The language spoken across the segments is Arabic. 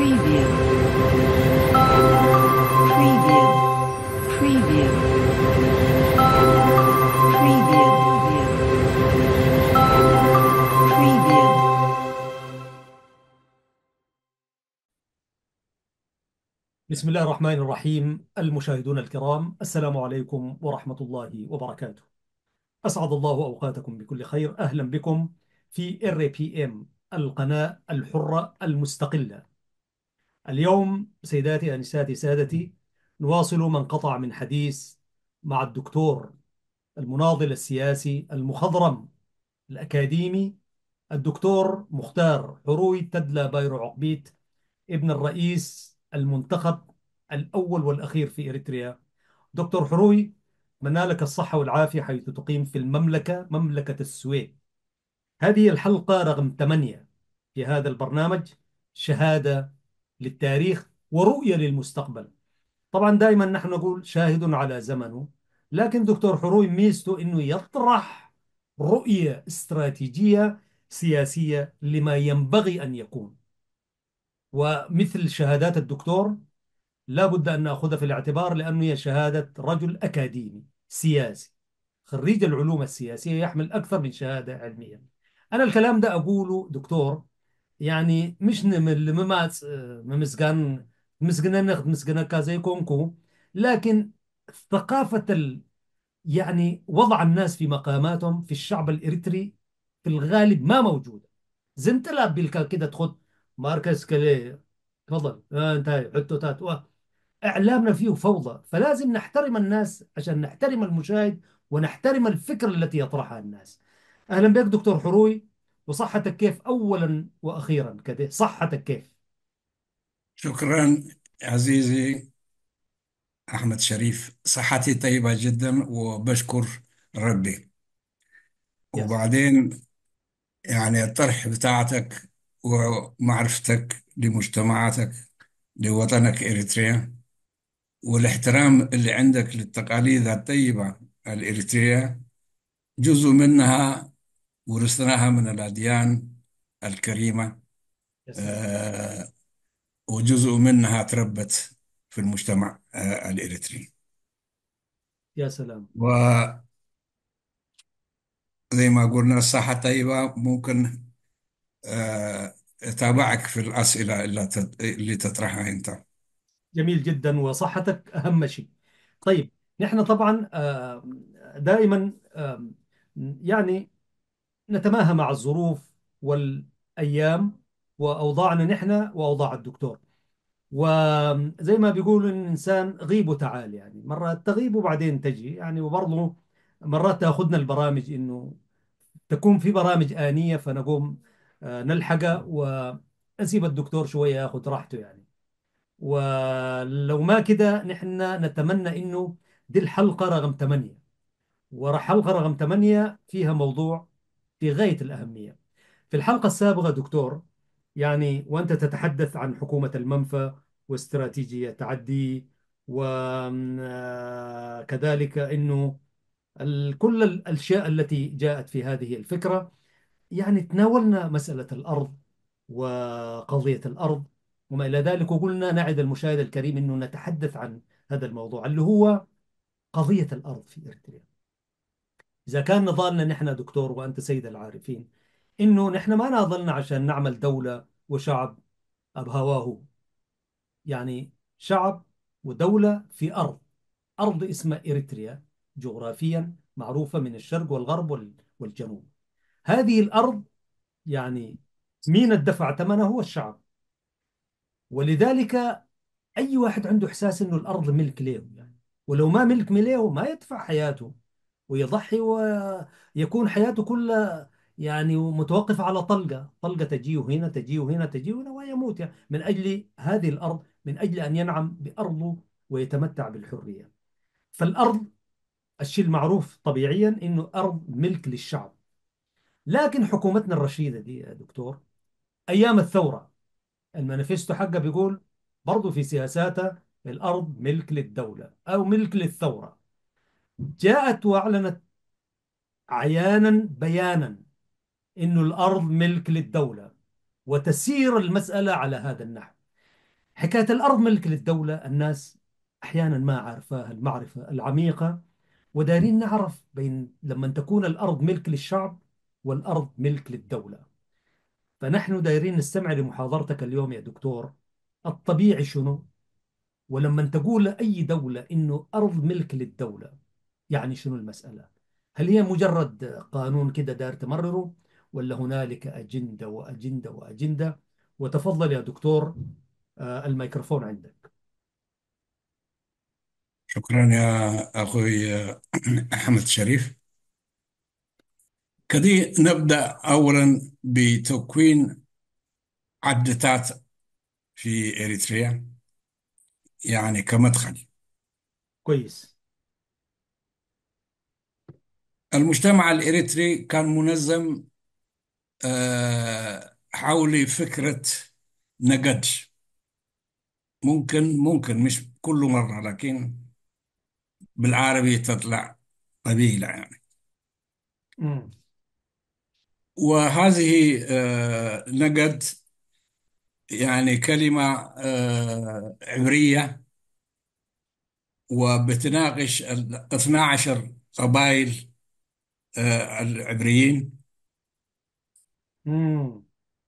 بسم الله الرحمن الرحيم المشاهدون الكرام السلام عليكم ورحمة الله وبركاته أسعد الله أوقاتكم بكل خير أهلا بكم في RPM القناة الحرة المستقلة اليوم سيداتي أنساتي سادتي نواصل من قطع من حديث مع الدكتور المناضل السياسي المخضرم الأكاديمي الدكتور مختار حروي تدلى بايرو عقبيت ابن الرئيس المنتخب الأول والأخير في إريتريا دكتور حروي منالك الصحة والعافية حيث تقيم في المملكة مملكة السويد هذه الحلقة رقم 8 في هذا البرنامج شهادة للتاريخ ورؤية للمستقبل طبعا دائما نحن نقول شاهد على زمنه لكن دكتور حروي ميزته أنه يطرح رؤية استراتيجية سياسية لما ينبغي أن يكون ومثل شهادات الدكتور لا بد أن نأخذها في الاعتبار لأنه هي شهادة رجل أكاديمي سياسي خريج العلوم السياسية يحمل أكثر من شهادة علمية أنا الكلام ده أقوله دكتور يعني مش ممات ምሽ ንምልምማፅ نخد ትምስግነኒ ክትምስግነካ ዘይኮንኩ لكن ثقافة يعني وضع الناس في مقاماتهم في الشعب الإريتري في الغالب ما موجودة زنت لا بالكال كده تخد ماركس كلي تفضل آه انتهي حتو تات و... إعلامنا فيه فوضى فلازم نحترم الناس عشان نحترم المشاهد ونحترم الفكر التي يطرحها الناس أهلا بك دكتور حروي وصحتك كيف أولا وأخيرا كده صحتك كيف شكرا عزيزي أحمد شريف صحتي طيبة جدا وبشكر ربي وبعدين يعني الطرح بتاعتك ومعرفتك لمجتمعاتك لوطنك إريتريا والاحترام اللي عندك للتقاليد الطيبة الإريترية جزء منها ورثناها من الأديان الكريمة آه وجزء منها تربت في المجتمع آه الإريتري يا سلام و زي ما قلنا الصحة طيبة ممكن أتابعك آه، في الأسئلة اللي تطرحها أنت جميل جدا وصحتك أهم شيء طيب نحن طبعا آه، دائما يعني نتماهى مع الظروف والأيام وأوضاعنا نحن وأوضاع الدكتور وزي ما بيقول الإنسان غيب وتعال يعني مرات تغيب وبعدين تجي يعني وبرضه مرات تأخذنا البرامج إنه تكون في برامج آنية فنقوم آه، نلحقها وأسيب الدكتور شوية ياخذ راحته يعني ولو ما كده نحن نتمنى إنه دي الحلقة رقم ثمانيه وراح حلقة رقم ثمانيه فيها موضوع في غاية الأهمية في الحلقة السابقة دكتور يعني وأنت تتحدث عن حكومة المنفى واستراتيجية تعدي وكذلك آه، أنه كل الأشياء التي جاءت في هذه الفكرة يعني تناولنا مسألة الأرض وقضية الأرض وما إلى ذلك وقلنا نعد المشاهد الكريم أنه نتحدث عن هذا الموضوع اللي هو قضية الأرض في إريتريا إذا كان نضالنا نحن دكتور وأنت سيد العارفين إنه نحن ما ناضلنا عشان نعمل دولة وشعب أبهواه يعني شعب ودولة في أرض أرض اسمها إريتريا جغرافيا معروفة من الشرق والغرب والجنوب هذه الأرض يعني مين الدفع ثمنه هو الشعب ولذلك أي واحد عنده إحساس إنه الأرض ملك له يعني ولو ما ملك له ما يدفع حياته ويضحي ويكون حياته كلها يعني متوقفة على طلقة طلقة تجيه هنا تجيه هنا تجيه هنا ويموت يعني من أجل هذه الأرض من أجل أن ينعم بأرضه ويتمتع بالحرية فالأرض الشيء المعروف طبيعيا أنه أرض ملك للشعب لكن حكومتنا الرشيدة دي يا دكتور أيام الثورة المانيفستو حقه بيقول برضه في سياساتها الأرض ملك للدولة أو ملك للثورة جاءت وأعلنت عيانا بيانا أن الأرض ملك للدولة وتسير المسألة على هذا النحو حكاية الأرض ملك للدولة الناس أحيانا ما عارفاها المعرفة العميقة ودارين نعرف بين لما تكون الأرض ملك للشعب والأرض ملك للدولة فنحن دايرين نستمع لمحاضرتك اليوم يا دكتور الطبيعي شنو؟ ولما تقول أي دولة إنه أرض ملك للدولة يعني شنو المسألة هل هي مجرد قانون كده دار تمرره ولا هنالك أجندة وأجندة وأجندة وتفضل يا دكتور آه، الميكروفون عندك شكرا يا أخوي آه، أحمد شريف كدي نبدأ أولا بتكوين عدتات في إريتريا يعني كمدخل كويس المجتمع الإريتري كان منظم آه، حول فكرة نجد ممكن ممكن مش كل مرة لكن بالعربي تطلع قبيلة يعني وهذه نجد آه، نقد يعني كلمة آه، عبرية وبتناقش ال 12 قبائل العبريين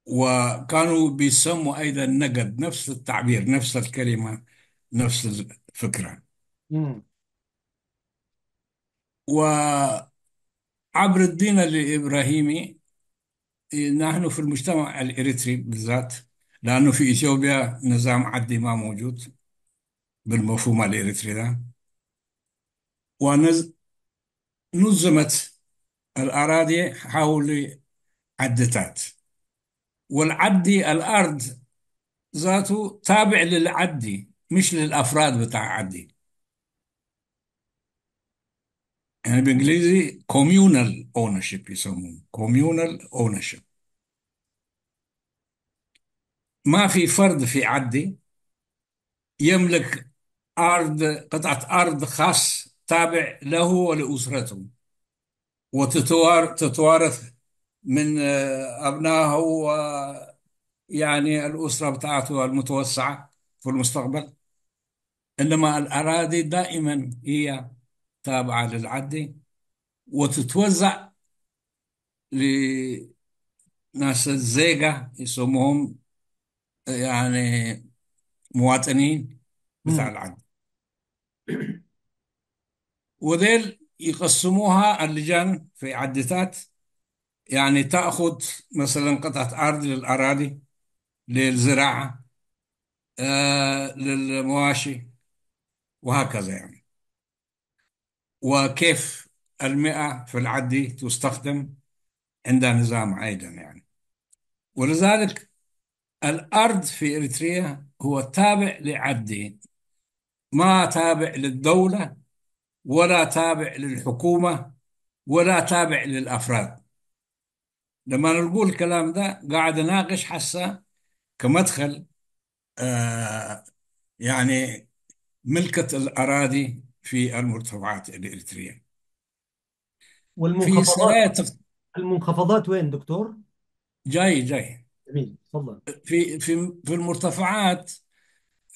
وكانوا بيسموا أيضا نجد نفس التعبير نفس الكلمة نفس الفكرة و وعبر الدين الإبراهيمي نحن في المجتمع الإريتري بالذات لأنه في إثيوبيا نظام عدي ما موجود بالمفهوم الإريتري ده ونظمت الأراضي حول عدتات والعدي الأرض ذاته تابع للعدي مش للأفراد بتاع عدي يعني بالإنجليزي communal ownership يسمون communal ownership ما في فرد في عدي يملك أرض قطعة أرض خاص تابع له ولأسرته وتتوارث من آه، أبنائه ويعني الأسرة بتاعته المتوسعة في المستقبل إنما الأراضي دائما هي تابعة للعدي وتتوزع لناس الزيقة يسموهم يعني مواطنين بتاع العدي وذيل يقسموها اللجان في عدتات يعني تأخذ مثلا قطعة أرض للأراضي للزراعة آه للمواشي وهكذا يعني وكيف المئة في العدي تستخدم عند نظام أيضا يعني ولذلك الأرض في إريتريا هو تابع لعدي ما تابع للدولة ولا تابع للحكومة ولا تابع للأفراد لما نقول الكلام ده قاعد أناقش حسا كمدخل آه يعني ملكة الأراضي في المرتفعات الإريترية والمنخفضات في المنخفضات وين دكتور؟ جاي جاي جميل تفضل في في في المرتفعات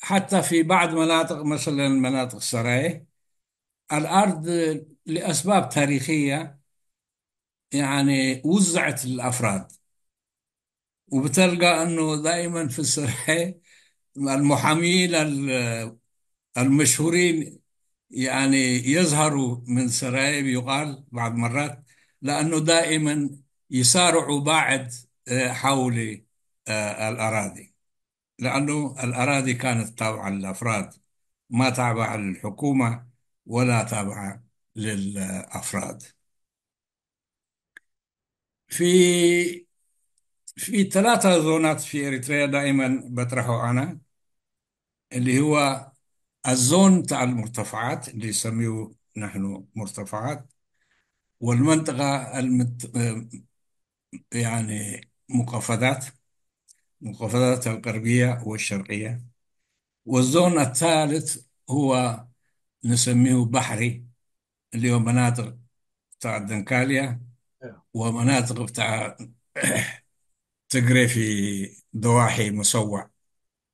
حتى في بعض مناطق مثلا مناطق سراي الأرض لأسباب تاريخية يعني وزعت للأفراد وبتلقى أنه دائما في الصحة المحامين المشهورين يعني يظهروا من سرايب يقال بعض مرات لأنه دائما يسارعوا بعد آه، حول آه، الأراضي لأنه الأراضي كانت تابعة للأفراد ما تابعة للحكومة ولا تابعة للأفراد في في ثلاثة زونات في إريتريا دائما بطرحه أنا اللي هو الزون تاع المرتفعات اللي يسميه نحن مرتفعات والمنطقة المت... يعني مقفدات مقفدات الغربية والشرقية والزون الثالث هو نسميه بحري اللي هو مناطق بتاع الدنكاليا نعم. ومناطق بتاع تجري في ضواحي مسوع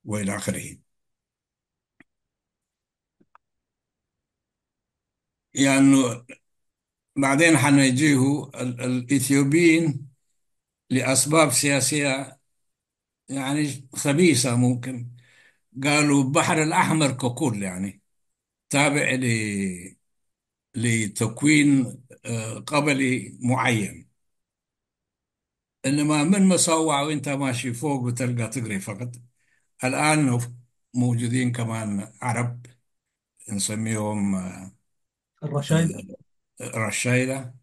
والى اخره يعني بعدين حنجيه الاثيوبيين لاسباب سياسيه يعني خبيثه ممكن قالوا البحر الاحمر ككل يعني تابع ل لتكوين آه، قبلي معين انما من مصوع وانت ماشي فوق وتلقى تقري فقط الان موجودين كمان عرب نسميهم آه، الرشايلة الرشايلة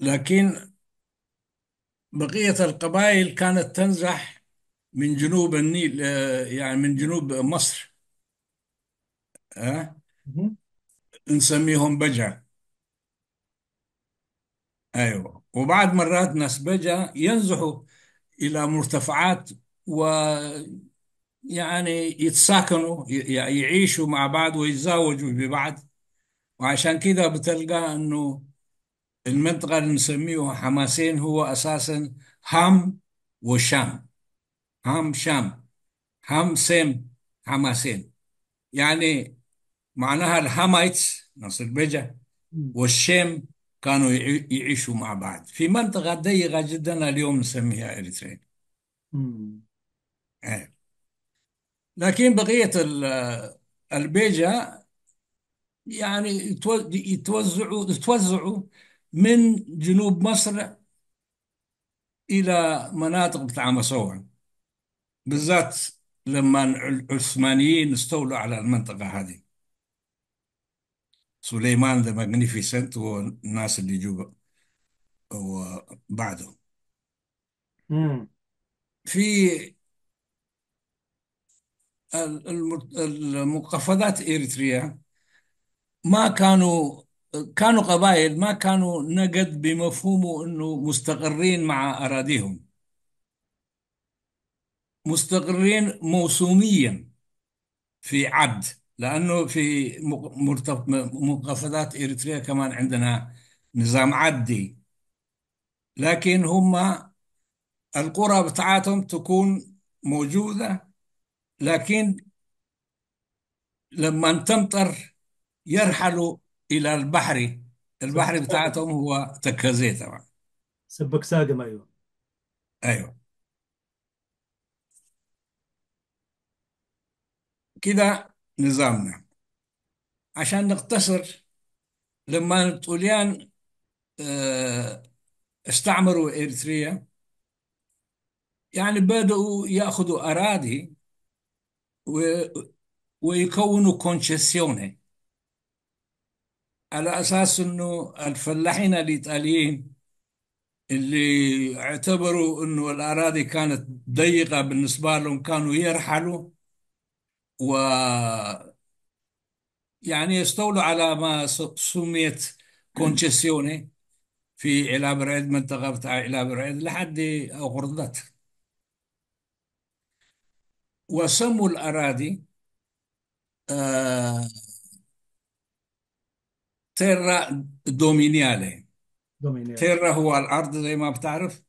لكن بقية القبائل كانت تنزح من جنوب النيل آه، يعني من جنوب مصر أه؟ نسميهم بجع ايوه وبعد مرات ناس بجع ينزحوا الى مرتفعات و يعني يتساكنوا يعيشوا مع بعض ويتزاوجوا ببعض وعشان كده بتلقى انه المنطقة اللي نسميها حماسين هو اساسا هام وشام هام شام هام سيم حماسين يعني معناها الهامايتس نصربجة والشام كانوا يعيشوا مع بعض في منطقة ضيقة جدا اليوم نسميها إريتريا آه. لكن بقية البيجة يعني يتوزعوا يتوزعوا من جنوب مصر إلى مناطق بتاع مصور بالذات لما العثمانيين استولوا على المنطقة هذه سليمان ذا ماجنيفيسنت والناس اللي جوا وبعده مم. في المقفضات إريتريا ما كانوا كانوا قبائل ما كانوا نقد بمفهومه انه مستقرين مع اراضيهم مستقرين موسوميا في عبد لانه في مرتف- اريتريا كمان عندنا نظام عدي لكن هم القرى بتاعتهم تكون موجوده لكن لما تمطر يرحلوا الى البحر البحر بتاعتهم هو تكازي طبعا سبك ساقم ايوه ايوه كده نظامنا عشان نقتصر لما الطليان آه، استعمروا إريتريا يعني بدأوا يأخذوا أراضي ويكونوا كونشيسيوني على أساس أنه الفلاحين الإيطاليين اللي اعتبروا أنه الأراضي كانت ضيقة بالنسبة لهم كانوا يرحلوا و يعني يستولوا على ما سميت كونشيسيوني في إلى منطقة بتاع إلى برعيد لحد غرناط وسموا الأراضي تيرا دومينيالي دومينيالي تيرا هو الأرض زي ما بتعرف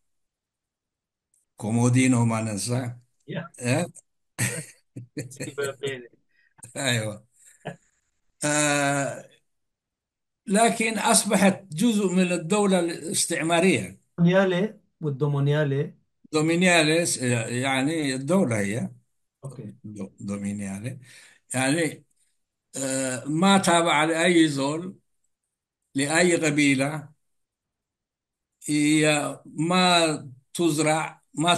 كومودينو ما ننساه yeah. آه. ايوه آه لكن اصبحت جزء من الدوله الاستعماريه دومينيالي والدومينيالي دومينياليس يعني الدوله هي اوكي دومينيالي يعني آه ما تابع لاي زول لاي قبيله هي ما تزرع ما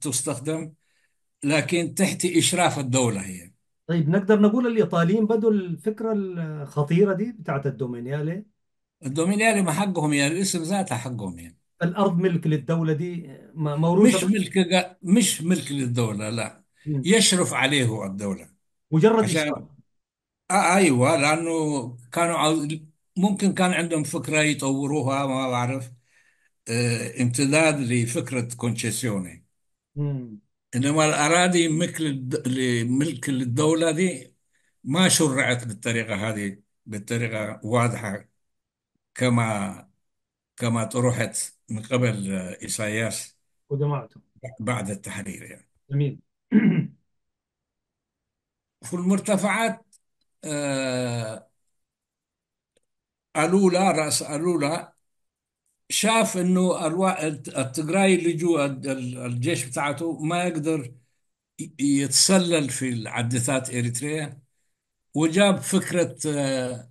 تستخدم لكن تحت إشراف الدولة هي طيب نقدر نقول الإيطاليين بدوا الفكرة الخطيرة دي بتاعت الدومينيالي الدومينيالي ما حقهم يعني الاسم ذاته حقهم يعني الأرض ملك للدولة دي موروثة مش من- ملك مش ملك للدولة لا يشرف عليه الدولة مجرد عشان إشراف آه ايوه لانه كانوا عاوز... ممكن كان عندهم فكره يطوروها ما بعرف آه امتداد لفكره كونشيسيوني مم. إنما الأراضي ملك ملك للدولة دي ما شرعت بالطريقة هذه بالطريقه واضحة كما كما طرحت من قبل إيساياس وجماعته بعد التحرير يعني جميل في المرتفعات آه ألولا رأس ألولا شاف انه الوا... التجراي اللي جوا الجيش بتاعته ما يقدر يتسلل في العدثات اريتريا وجاب فكره دك آه،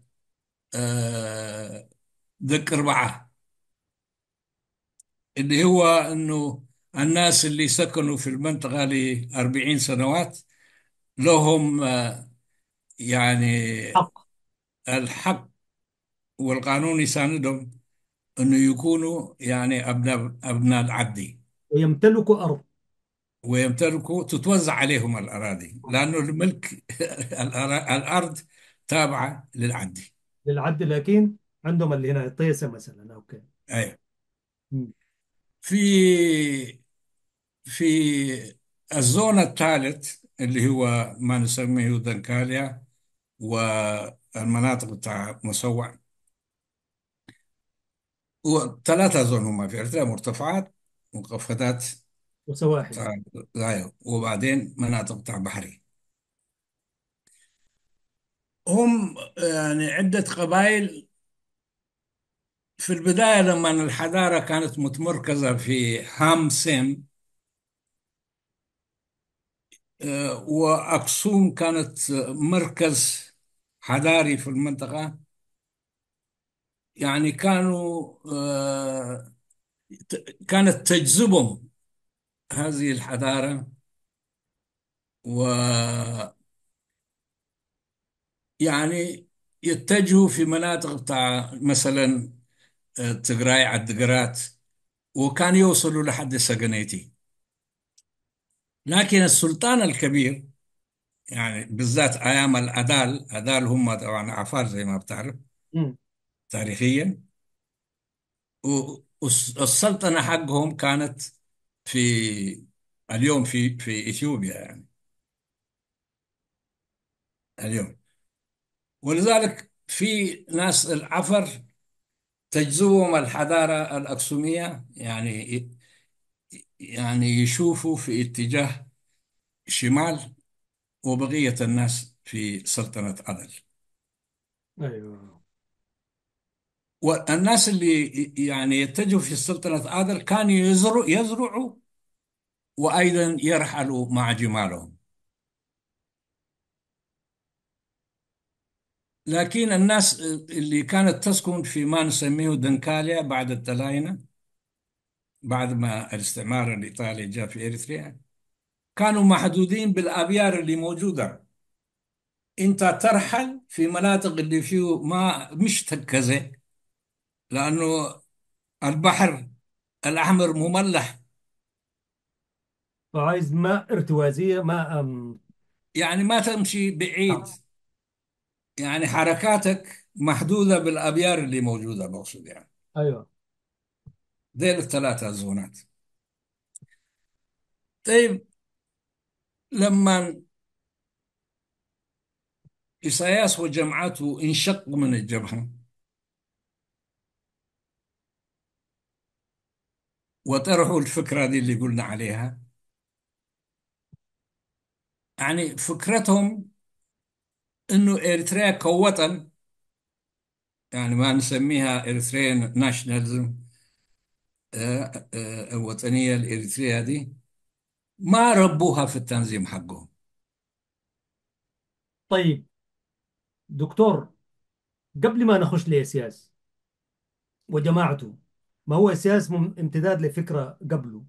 آه، اربعه اللي هو انه الناس اللي سكنوا في المنطقه ل 40 سنوات لهم آه، يعني الحق والقانون يساندهم انه يكونوا يعني ابناء ابناء العدي ويمتلكوا ارض ويمتلكوا تتوزع عليهم الاراضي لانه الملك الارض تابعه للعدي للعدي لكن عندهم اللي هنا الطيسه مثلا اوكي ايوه في في الزون الثالث اللي هو ما نسميه دنكاليا والمناطق بتاع مسوع وثلاثة زون هم في إرتفاع مرتفعات ومنخفضات وسواحل آه، أيوه وبعدين مناطق بتاع بحري هم يعني عدة قبائل في البداية لما الحضارة كانت متمركزة في هام سيم آه، وأكسوم كانت مركز حضاري في المنطقة يعني كانوا آه، كانت تجذبهم هذه الحضارة و يعني يتجهوا في مناطق بتاع مثلا آه، تقراي عدقرات وكان يوصلوا لحد سجنيتي لكن السلطان الكبير يعني بالذات ايام الادال ادال هم طبعا عفار زي ما بتعرف تاريخيا والسلطنة حقهم كانت في اليوم في في اثيوبيا يعني اليوم ولذلك في ناس العفر تجذبهم الحضارة الأكسومية يعني يعني يشوفوا في اتجاه شمال وبقية الناس في سلطنة عدل. أيوه والناس اللي يعني يتجهوا في سلطنة آدر كانوا يزرعوا يزرعوا وأيضا يرحلوا مع جمالهم لكن الناس اللي كانت تسكن في ما نسميه دنكاليا بعد التلاينة بعد ما الاستعمار الإيطالي جاء في إريتريا كانوا محدودين بالأبيار اللي موجودة أنت ترحل في مناطق اللي فيه ما مش تكزة لأنه البحر الأحمر مملح فعايز ماء ارتوازية ماء أم... يعني ما تمشي بعيد نعم. يعني حركاتك محدودة بالأبيار اللي موجودة بقصد يعني أيوه ذيل الثلاثة الزونات طيب لما إسياس وجمعته انشقوا من الجبهة وطرحوا الفكرة دي اللي قلنا عليها يعني فكرتهم انه اريتريا كوطن يعني ما نسميها اريتريان ناشناليزم آه، آه، الوطنية الاريتريا دي ما ربوها في التنظيم حقهم طيب دكتور قبل ما نخش لإسياس وجماعته ما هو سياسي امتداد لفكرة قبله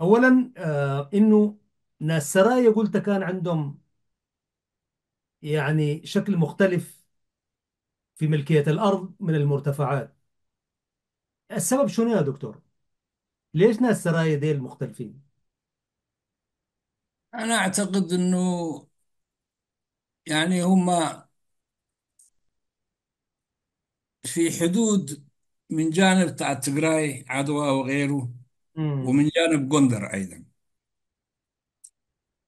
أولا آه إنه ناس سرايا قلت كان عندهم يعني شكل مختلف في ملكية الأرض من المرتفعات السبب شنو يا دكتور؟ ليش ناس سرايا ديل مختلفين؟ أنا أعتقد أنه يعني هم في حدود من جانب تاع تجراي عدوى وغيره ومن جانب قندر أيضا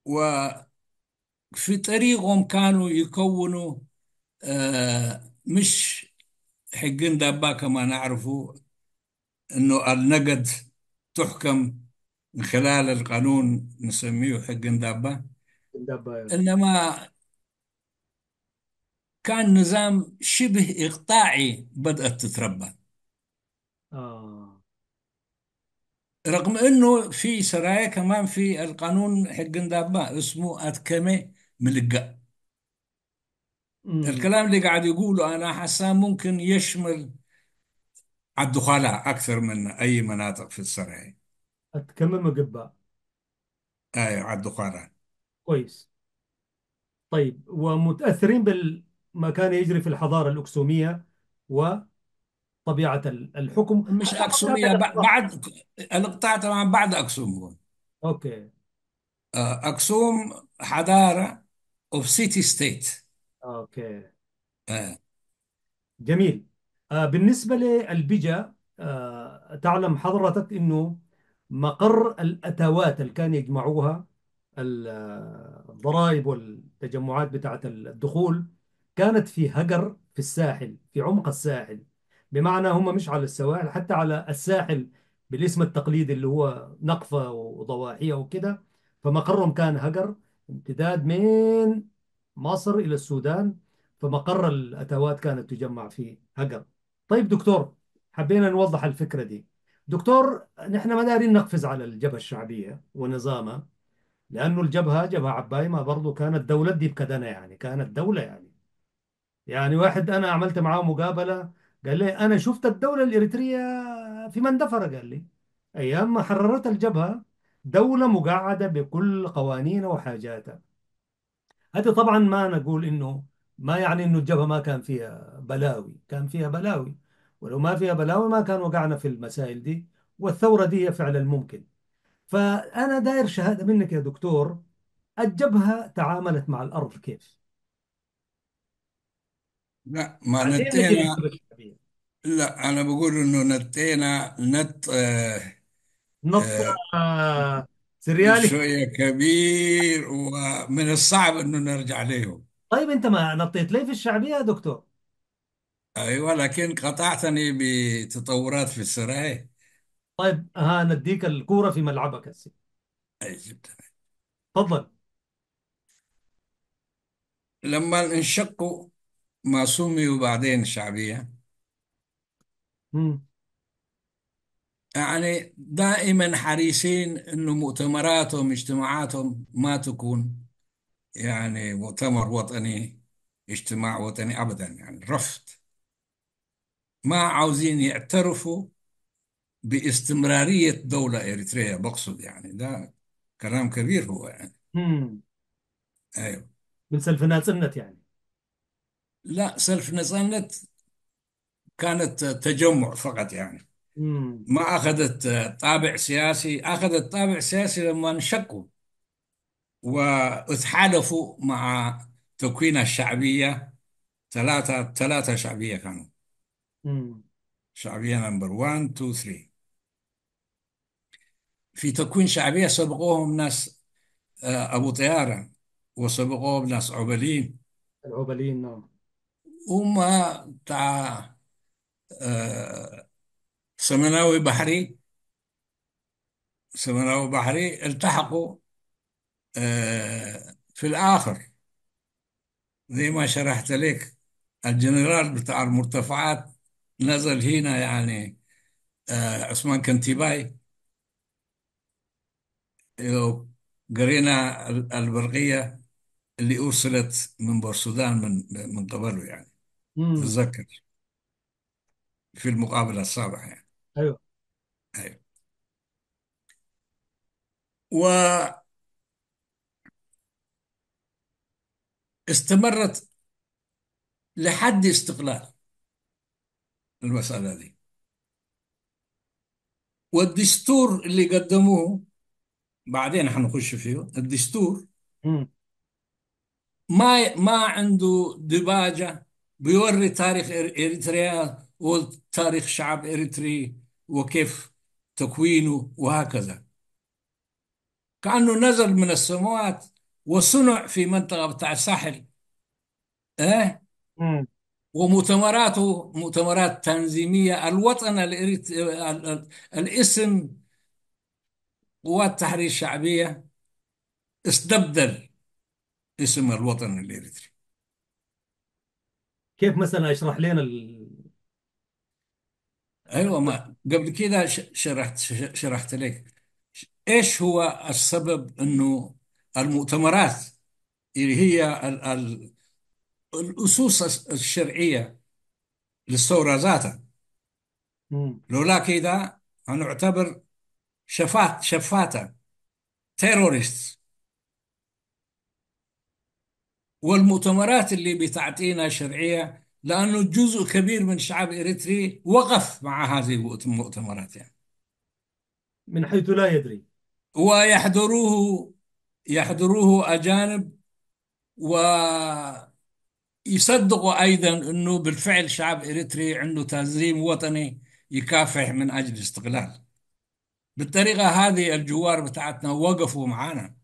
وفي طريقهم كانوا يكونوا آه مش حقين دابا كما نعرفه انه النقد تحكم من خلال القانون نسميه حق دابا أيوة. انما كان نظام شبه اقطاعي بدات تتربى آه. رغم انه في سرايا كمان في القانون حق دابا اسمه اتكمي ملقا امم الكلام اللي قاعد يقوله انا حاسه ممكن يشمل الدخلاء اكثر من اي مناطق في السرايا اتكمم قبة ايوه الدخلاء كويس طيب ومتأثرين بالما كان يجري في الحضارة الأكسومية و طبيعة الحكم مش أكسومية بعد القطاع طبعا بعد أكسوم هون أوكي آه، أكسوم حضارة أوف سيتي ستيت أوكي آه. جميل آه، بالنسبة للبجا تعلم حضرتك إنه مقر الأتوات اللي كان يجمعوها الضرائب والتجمعات بتاعت الدخول كانت في هجر في الساحل في عمق الساحل بمعنى هم مش على السواحل حتى على الساحل بالاسم التقليدي اللي هو نقفة وضواحية وكده فمقرهم كان هجر امتداد من مصر إلى السودان فمقر الأتوات كانت تجمع في هجر طيب دكتور حبينا نوضح الفكرة دي دكتور نحن ما دارين نقفز على الجبهة الشعبية ونظامها لأنه الجبهة جبهة ما برضو كانت دولة دي بكدنة يعني كانت دولة يعني يعني واحد أنا عملت معاه مقابلة قال لي أنا شفت الدولة الإريترية في مندفر قال لي أيام ما حررت الجبهة دولة مقعدة بكل قوانينها وحاجاتها هذا طبعا ما نقول إنه ما يعني إنه الجبهة ما كان فيها بلاوي كان فيها بلاوي ولو ما فيها بلاوي ما كان وقعنا في المسائل دي والثورة دي هي فعلا ممكن فأنا داير شهادة منك يا دكتور الجبهة تعاملت مع الأرض كيف؟ لا ما نتهم لا انا بقول انه نطينا آه، نط آه، نط سريالي شويه كبير ومن الصعب انه نرجع ليهم طيب انت ما نطيت ليه في الشعبية يا دكتور ايوه لكن قطعتني بتطورات في السراي طيب ها نديك الكورة في ملعبك هسه أي جدا تفضل لما انشقوا ما سميوا بعدين شعبيه يعني دائما حريصين انه مؤتمراتهم اجتماعاتهم ما تكون يعني مؤتمر وطني اجتماع وطني ابدا يعني رفض ما عاوزين يعترفوا باستمرارية دولة إريتريا بقصد يعني ده كلام كبير هو يعني أيوه من سلف نازلنت يعني لا سلف نازلنت كانت تجمع فقط يعني ما أخذت طابع سياسي أخذت طابع سياسي لما انشقوا وتحالفوا مع تكوين الشعبية ثلاثة ثلاثة شعبية كانوا شعبية نمبر 1 2 3 في تكوين شعبية سبقوهم ناس آه، أبو طيارة وسبقوهم ناس عبلين العبلين نعم هم تاع آه، سمناوي بحري سمناوي بحري التحقوا آه، في الآخر زي ما شرحت لك الجنرال بتاع المرتفعات نزل هنا يعني آه، عثمان كنتيباي لو قرينا البرقية اللي أرسلت من بورسودان من من قبله يعني تتذكر في المقابله السابقه يعني ايوه أيوة. و استمرت لحد استقلال المسألة دي والدستور اللي قدموه بعدين حنخش فيه الدستور ما ما عنده دباجة بيوري تاريخ إريتريا وتاريخ شعب إريتري وكيف تكوينه وهكذا كأنه نزل من السماوات وصنع في منطقة بتاع الساحل أه؟ ومؤتمراته مؤتمرات تنظيمية الوطن الإريت... الاسم قوات التحرير الشعبية استبدل اسم الوطن الإريتري كيف مثلا اشرح لنا ايوه ما قبل كذا شرحت شرحت لك ايش هو السبب انه المؤتمرات اللي يعني هي الـ الـ الاسس الشرعيه للثوره ذاتها لولا كذا هنعتبر شفات شفاته تيرورست والمؤتمرات اللي بتعطينا شرعيه لأنه جزء كبير من شعب إريتري وقف مع هذه المؤتمرات يعني من حيث لا يدري ويحضروه يحضروه أجانب ويصدقوا أيضا أنه بالفعل شعب إريتري عنده تنظيم وطني يكافح من أجل الاستقلال بالطريقة هذه الجوار بتاعتنا وقفوا معنا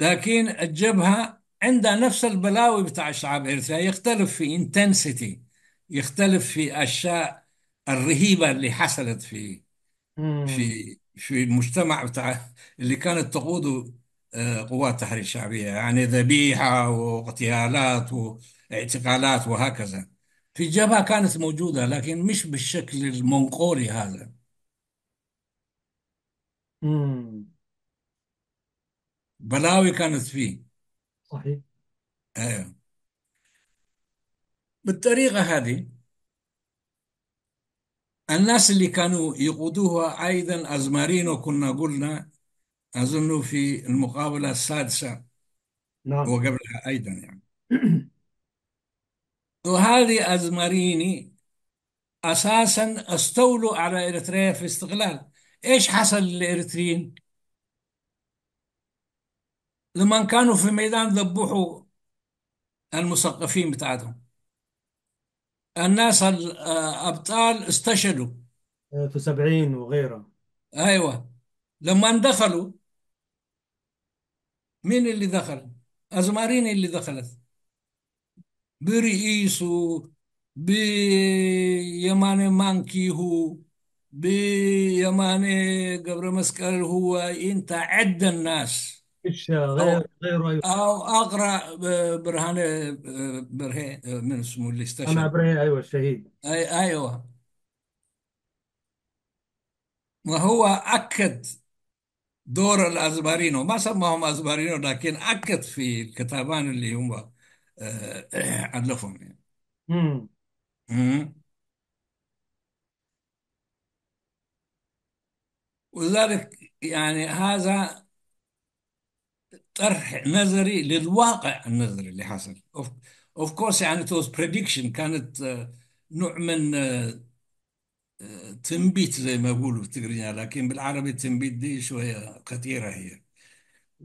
لكن الجبهة عندها نفس البلاوي بتاع شعب إريتريا يختلف في انتنسيتي يختلف في أشياء الرهيبة اللي حصلت في في في المجتمع بتاع اللي كانت تقوده آه، قوات التحرير الشعبية يعني ذبيحة واغتيالات واعتقالات وهكذا في الجبهة كانت موجودة لكن مش بالشكل المنقوري هذا بلاوي كانت فيه صحيح ايوه بالطريقة هذه الناس اللي كانوا يقودوها أيضا أزمارينو كنا قلنا أظن في المقابلة السادسة نعم وقبلها أيضا يعني وهذه أزماريني أساسا استولوا على إريتريا في استقلال إيش حصل للإريتريين؟ لما كانوا في الميدان ذبحوا المثقفين بتاعتهم الناس الابطال استشهدوا في سبعين وغيره ايوه لما دخلوا مين اللي دخل؟ ازمارين اللي دخلت برئيسه بيماني مانكي هو بيماني قبر مسكر هو انت عد الناس مش او غير غير أيوة. او اقرا برهان برهان من اسمه اللي أنا استشهد أبرهة أيوة الشهيد أي ايوه وهو اكد دور الازبارينو ما سماهم ازبارينو لكن اكد في الكتابان اللي هم آه، يعني مم. يعني هذا طرح نظري للواقع النظري اللي حصل اوف كورس يعني توز بريدكشن كانت آه، نوع من آه، آه، تنبيت زي ما يقولوا في لكن بالعربي التنبيت دي شوية خطيرة هي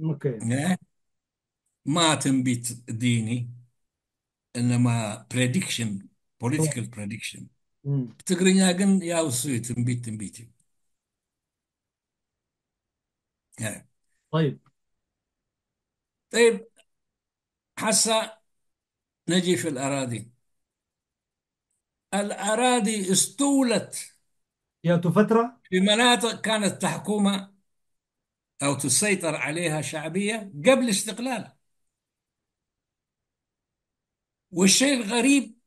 اوكي ما تنبيت ديني انما بريدكشن بوليتيكال بريدكشن بتقرينها قن يا وصي تنبيت تنبيتي طيب طيب هسه نجي في الأراضي الأراضي استولت يا فترة في مناطق كانت تحكومة أو تسيطر عليها شعبية قبل استقلالها والشيء الغريب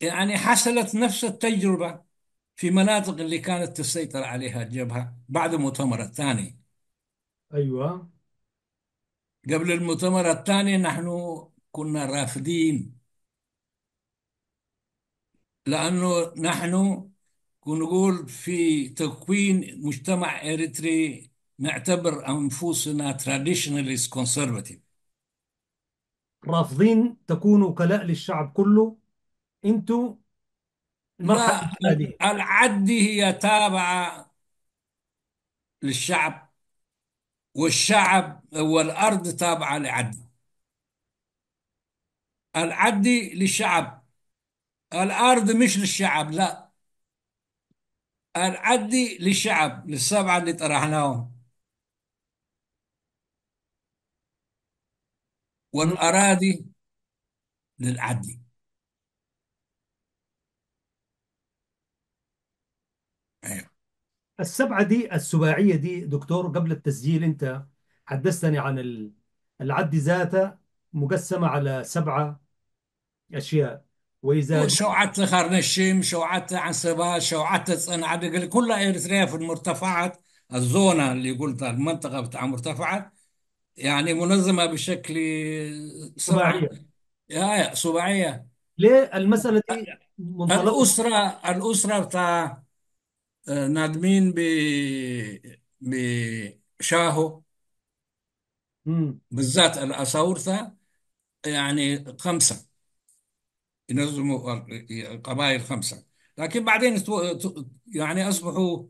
يعني حصلت نفس التجربة في مناطق اللي كانت تسيطر عليها الجبهة بعد المؤتمر الثاني أيوة قبل المؤتمر الثاني نحن كنا رافضين لأنه نحن نقول في تكوين مجتمع اريتري نعتبر انفسنا traditionalist conservative رافضين تكونوا وكلاء للشعب كله انتوا المرحله العد هي تابعه للشعب والشعب والأرض تابعة لعدي العدي للشعب الأرض مش للشعب لا العدي للشعب للسبعة اللي طرحناهم والأراضي للعدي أيوه السبعه دي السباعيه دي دكتور قبل التسجيل انت حدثتني عن العد ذاته مقسمه على سبعه اشياء واذا شوعت خرنشيم شوعت عنصبات شوعت انعدق كلها اريتريا في المرتفعات الزونه اللي قلتها المنطقه بتاع مرتفعات يعني منظمه بشكل سباعيه يا سباعيه ليه المساله دي منطلق الاسره الاسره بتاع نادمين ب بشاهو امم بالذات الأساورثة يعني خمسة ينظموا قبائل خمسة لكن بعدين يعني أصبحوا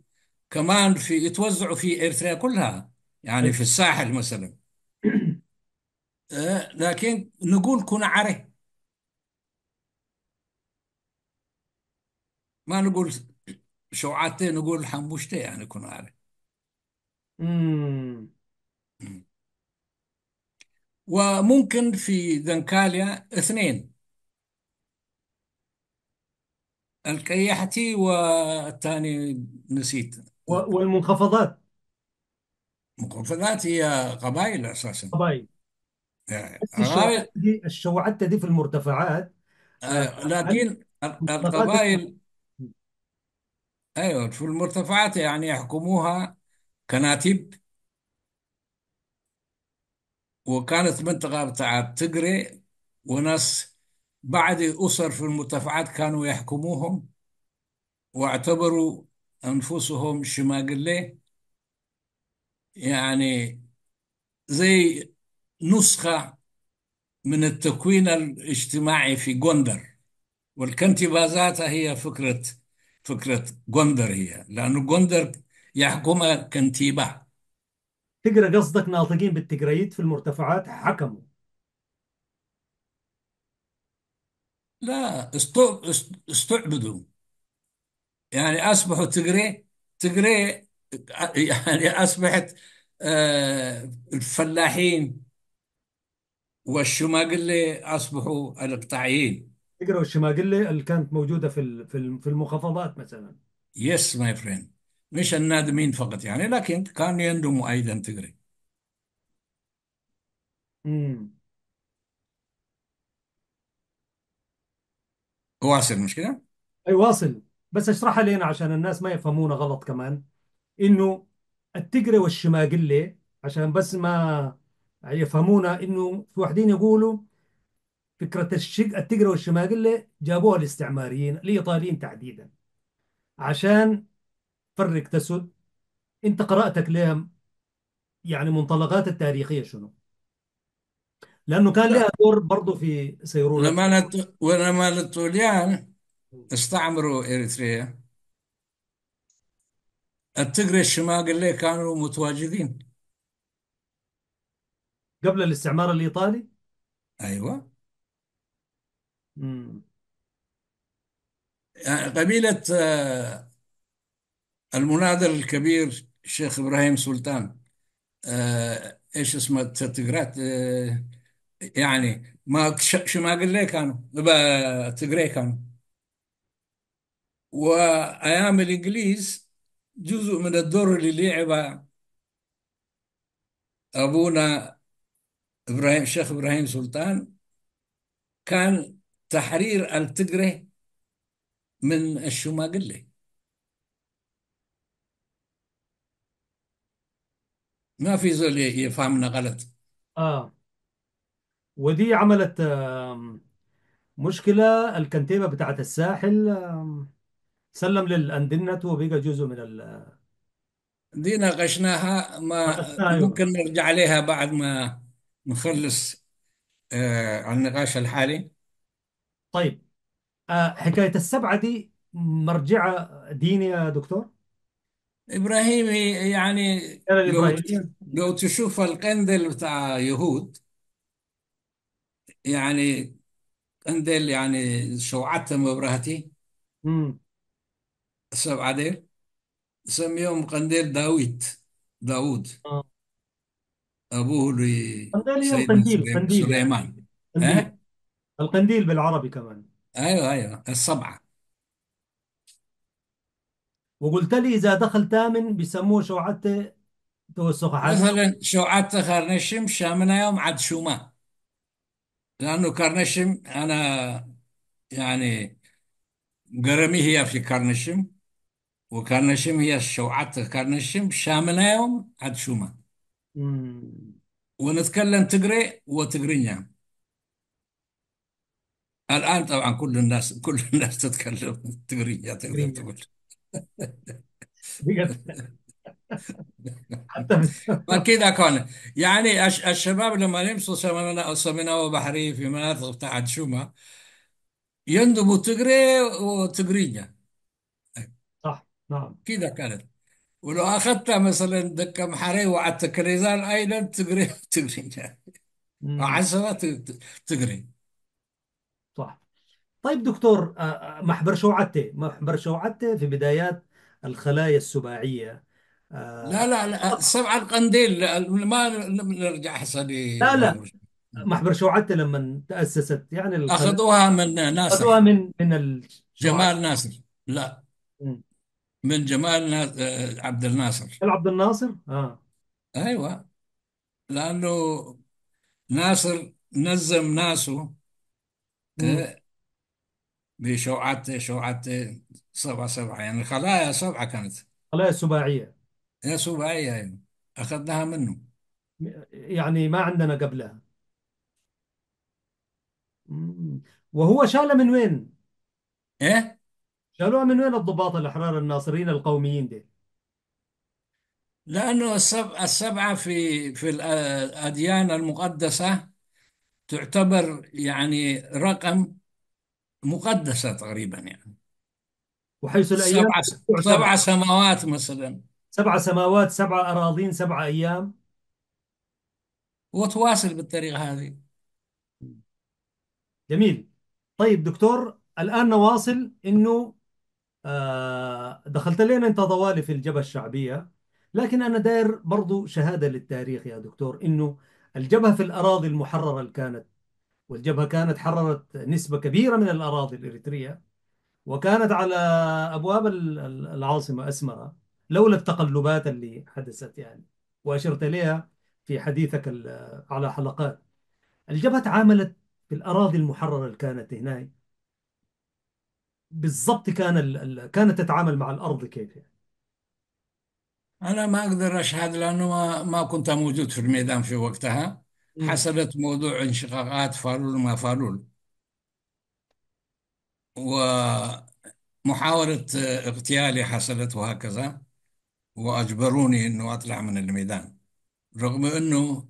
كمان في يتوزعوا في إريتريا كلها يعني في إيه. الساحل مثلا إيه، لكن نقول كنعرة ما نقول شعاعتين نقول حنبوشتي يعني يكون عارف وممكن في دنكاليا اثنين الكيحتي والثاني نسيت والمنخفضات منخفضات هي قبائل أساسا قبائل الشوعتة دي في المرتفعات آه، لكن القبائل ايوه في المرتفعات يعني يحكموها كناتب وكانت منطقة بتاعت تجري وناس بعد أسر في المرتفعات كانوا يحكموهم واعتبروا أنفسهم شماقلة يعني زي نسخة من التكوين الاجتماعي في جوندر والكنتبه ذاتها هي فكرة فكرة جوندر هي لأنه جوندر يحكمها كنتيبة تقرا قصدك ناطقين بالتقريد في المرتفعات حكموا لا استعبدوا يعني أصبحوا تقري تقري يعني أصبحت آه، الفلاحين والشماقلة أصبحوا الإقطاعيين التجرة والشماقلة اللي كانت موجودة في في المنخفضات مثلا يس ماي فريند مش النادمين فقط يعني لكن كانوا يندموا أيضا تقري واصل مش كده؟ أي واصل بس اشرحها لنا عشان الناس ما يفهمونا غلط كمان إنه التقرى والشماقله عشان بس ما يفهمونا إنه في واحدين يقولوا فكرة الشق التجرة والشماقلة جابوها الاستعماريين الإيطاليين تحديدا عشان فرق تسد أنت قراءتك لها يعني منطلقات التاريخية شنو؟ لأنه كان لها دور برضه في سيرورة لما ولما الطليان استعمروا إريتريا التجرة الشماقلة كانوا متواجدين قبل الاستعمار الإيطالي؟ أيوه يعني قبيلة آه، المناضل الكبير الشيخ إبراهيم سلطان آه، إيش اسمه تتقرأت آه، يعني ما ش- لي كانوا ب- كانوا وأيام الإنجليز جزء من الدور اللي لعبه أبونا إبراهيم الشيخ إبراهيم سلطان كان تحرير التجري من الشماقلة ما في زول يفهمنا غلط اه ودي عملت مشكلة الكنتيبة بتاعت الساحل سلم للأندنة وبقى جزء من ال دي ناقشناها ما ايوه ممكن نرجع عليها بعد ما نخلص آه النقاش الحالي طيب آه، حكاية السبعة دي مرجعة ديني يا دكتور؟ إبراهيم يعني لو لو تشوف القندل بتاع يهود يعني قندل يعني شوعته مبرهتي السبعة ديل سميهم قنديل داويت داوود آه. أبوه قنديل لسيدنا قنديل قنديل سليمان قنديل إيه؟ القنديل بالعربي كمان ايوه ايوه الصبعه وقلت لي إذا دخل ثامن بيسموه شعاعة توسخة حاجة مثلا شعاعة قرنشم شامنا يوم عد شوما لانه كارنيشم انا يعني قرمي هي في كارنيشم وقرنشم هي شعاعة قرنشم شامنا يوم عد شوما ونتكلم تقري وتقرينيا الآن طبعا كل الناس كل الناس تتكلم تقريبا تقدر تقول فكذا كان يعني الشباب لما يمشوا سمناء بحري في مناطق بتاع شوما يندبوا تجري وتجرينيا صح نعم كذا كانت ولو اخذتها مثلا دكه محري وعدت كريزان ايضا تجري وعسى وعسرة تجري طيب دكتور آه، آه، محبر شوعته محبر شوعته في بدايات الخلايا السباعية آه، لا لا لا سبع القنديل ما نرجع حسن لا لا لمحمد محبر شوعته لما تأسست يعني الخلايا اخذوها من أخذوها من من الشعراء جمال ناصر لا من جمال عبد الناصر عبد الناصر اه ايوه لانه ناصر نزم ناسه مم. بشوعة شوعة سبعة سبعة يعني خلايا سبعة كانت خلايا سباعية هي سباعية يعني أخذناها منه يعني ما عندنا قبلها وهو شالها من وين؟ إيه شالوها من وين الضباط الأحرار الناصريين القوميين دي؟ لأنه السبعة السبعة في في الأديان المقدسة تعتبر يعني رقم مقدسة تقريبا يعني وحيث الأيام سبع سبع سماوات مثلا سبع سماوات سبع أراضين سبع أيام وتواصل بالطريقة هذه جميل طيب دكتور الآن نواصل أنه آه، دخلت لنا أنت طوالي في الجبهة الشعبية لكن أنا داير برضو شهادة للتاريخ يا دكتور أنه الجبهة في الأراضي المحررة اللي كانت والجبهة كانت حررت نسبة كبيرة من الأراضي الإريترية وكانت على أبواب العاصمة أسمرة لولا التقلبات اللي حدثت يعني وأشرت إليها في حديثك على حلقات الجبهة تعاملت بالأراضي المحررة اللي كانت هنا بالضبط كان كانت تتعامل مع الأرض كيف يعني أنا ما أقدر أشهد لأنه ما, ما كنت موجود في الميدان في وقتها حصلت موضوع انشقاقات فارول ما فارول ومحاولة اغتيالي حصلت وهكذا وأجبروني أنه أطلع من الميدان رغم أنه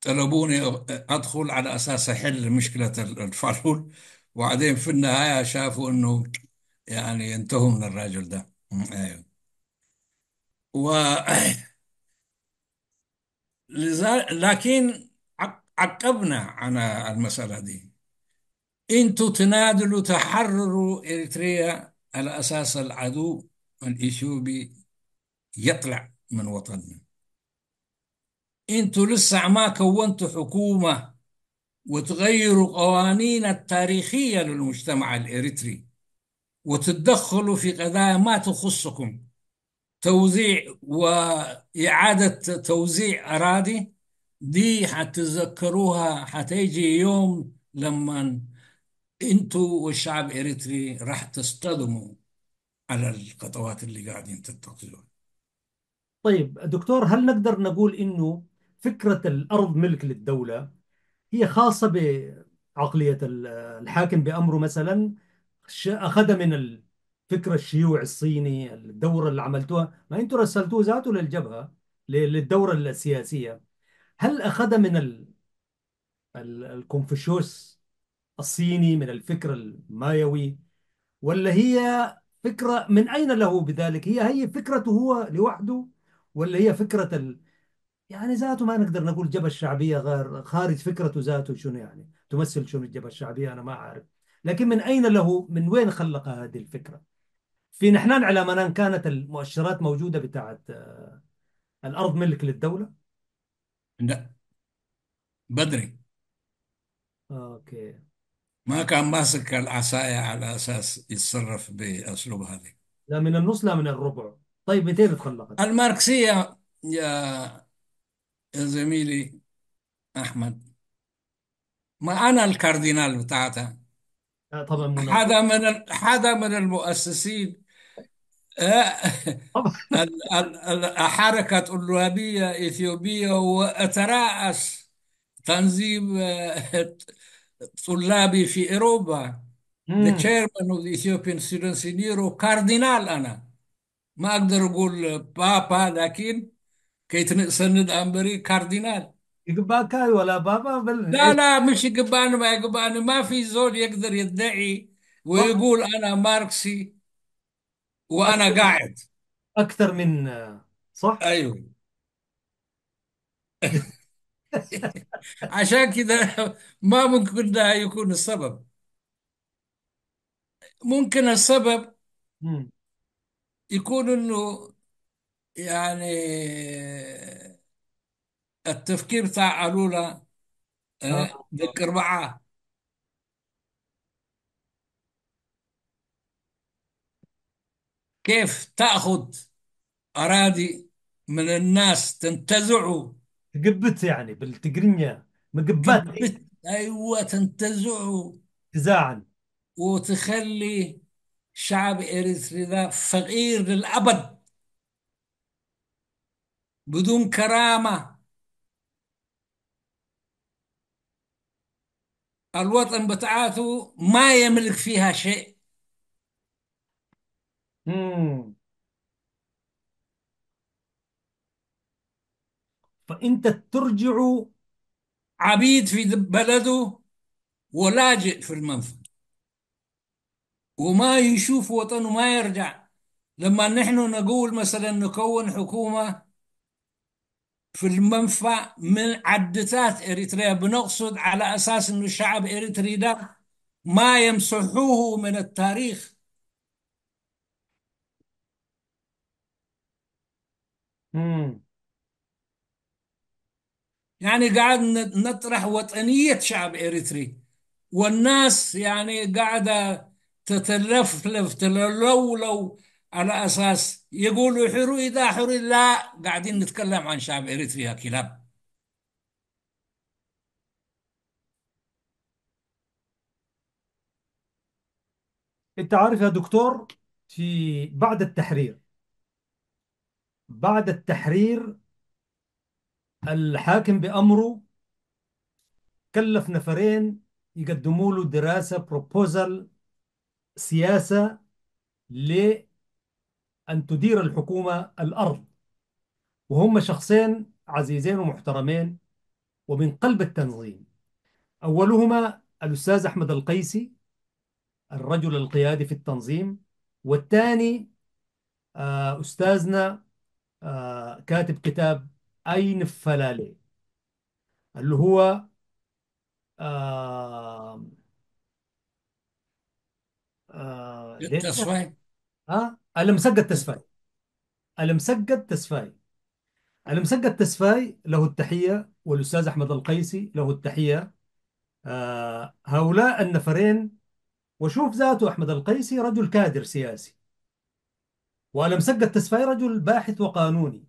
طلبوني أدخل على أساس أحل مشكلة الفارول وبعدين في النهاية شافوا أنه يعني انتهوا من الرجل ده أيوه. و لكن عقبنا عن المسألة دي انتو تنادلوا تحرروا إريتريا على أساس العدو الإثيوبي يطلع من وطننا انتو لسه ما كونتوا حكومة وتغيروا قوانين التاريخية للمجتمع الإريتري وتتدخلوا في قضايا ما تخصكم توزيع وإعادة توزيع أراضي دي حتتذكروها حتيجي يوم لما انتوا والشعب الاريتري راح تصطدموا على الخطوات اللي قاعدين تتخذوها طيب دكتور هل نقدر نقول انه فكرة الارض ملك للدولة هي خاصة بعقلية الحاكم بامره مثلا اخذها من الفكر الشيوعي الصيني الدورة اللي عملتوها ما انتم رسلتوه ذاته للجبهة للدورة السياسية هل أخذ من ال... ال... الكونفوشيوس الصيني من الفكر المايوي ولا هي فكرة من أين له بذلك هي هي فكرته هو لوحده ولا هي فكرة ال... يعني ذاته ما نقدر نقول جبهة الشعبية غير خارج فكرته ذاته شنو يعني تمثل شنو الجبهة الشعبية أنا ما أعرف لكن من أين له من وين خلق هذه الفكرة في نحنان على منان كانت المؤشرات موجودة بتاعت آه، الأرض ملك للدولة لا بدري اوكي ما كان ماسك العصاية على أساس يتصرف بأسلوب هذا لا من النص لا من الربع طيب متى تخلقت الماركسية يا يا زميلي أحمد ما أنا الكاردينال بتاعتها آه طبعا مناطق من هذا من المؤسسين آه. الحركة الوهابية إثيوبية وأترأس تنظيم آه، طلابي في أوروبا the chairman of the Ethiopian students in Europe كاردينال أنا ما أقدر أقول بابا لكن كي تسند أمبري كاردينال يقباك ولا بابا بل لا إيه؟ لا مش يقباني ما يقباني ما في زول يقدر يدعي ويقول أنا ماركسي وانا قاعد اكثر من صح ايوه عشان كذا ما ممكن ده يكون السبب ممكن السبب مم. يكون انه يعني التفكير بتاع الاولى آه،, آه. ذكر معاه كيف تاخذ اراضي من الناس تنتزعه تقبت يعني بالتقرنية مقبات قبت ايوه تنتزعه انتزاعا وتخلي شعب اريتري فقير للابد بدون كرامه الوطن بتاعته ما يملك فيها شيء فأنت ترجع عبيد في بلده ولاجئ في المنفى وما يشوف وطنه ما يرجع لما نحن نقول مثلا نكون حكومة في المنفى من عدتات إريتريا بنقصد على أساس أن الشعب إريتري ده ما يمسحوه من التاريخ مم. يعني قاعد نطرح وطنية شعب إريتري والناس يعني قاعدة تتلفلف تلولو على أساس يقولوا حرو إذا حرو لا قاعدين نتكلم عن شعب إريتري يا كلاب انت عارف يا دكتور في بعد التحرير بعد التحرير الحاكم بأمره كلف نفرين يقدموا له دراسة بروبوزل سياسة لأن تدير الحكومة الأرض وهم شخصين عزيزين ومحترمين ومن قلب التنظيم أولهما الأستاذ أحمد القيسي الرجل القيادي في التنظيم والثاني آه، أستاذنا آه، كاتب كتاب أين فلالي اللي هو آه آه التصفاي ها آه المسقة التسفاي تسفاي التسفاي المسقة التسفاي له التحية والأستاذ أحمد القيسي له التحية آه هؤلاء النفرين وشوف ذاته أحمد القيسي رجل كادر سياسي وانا مسقط تسفاي رجل باحث وقانوني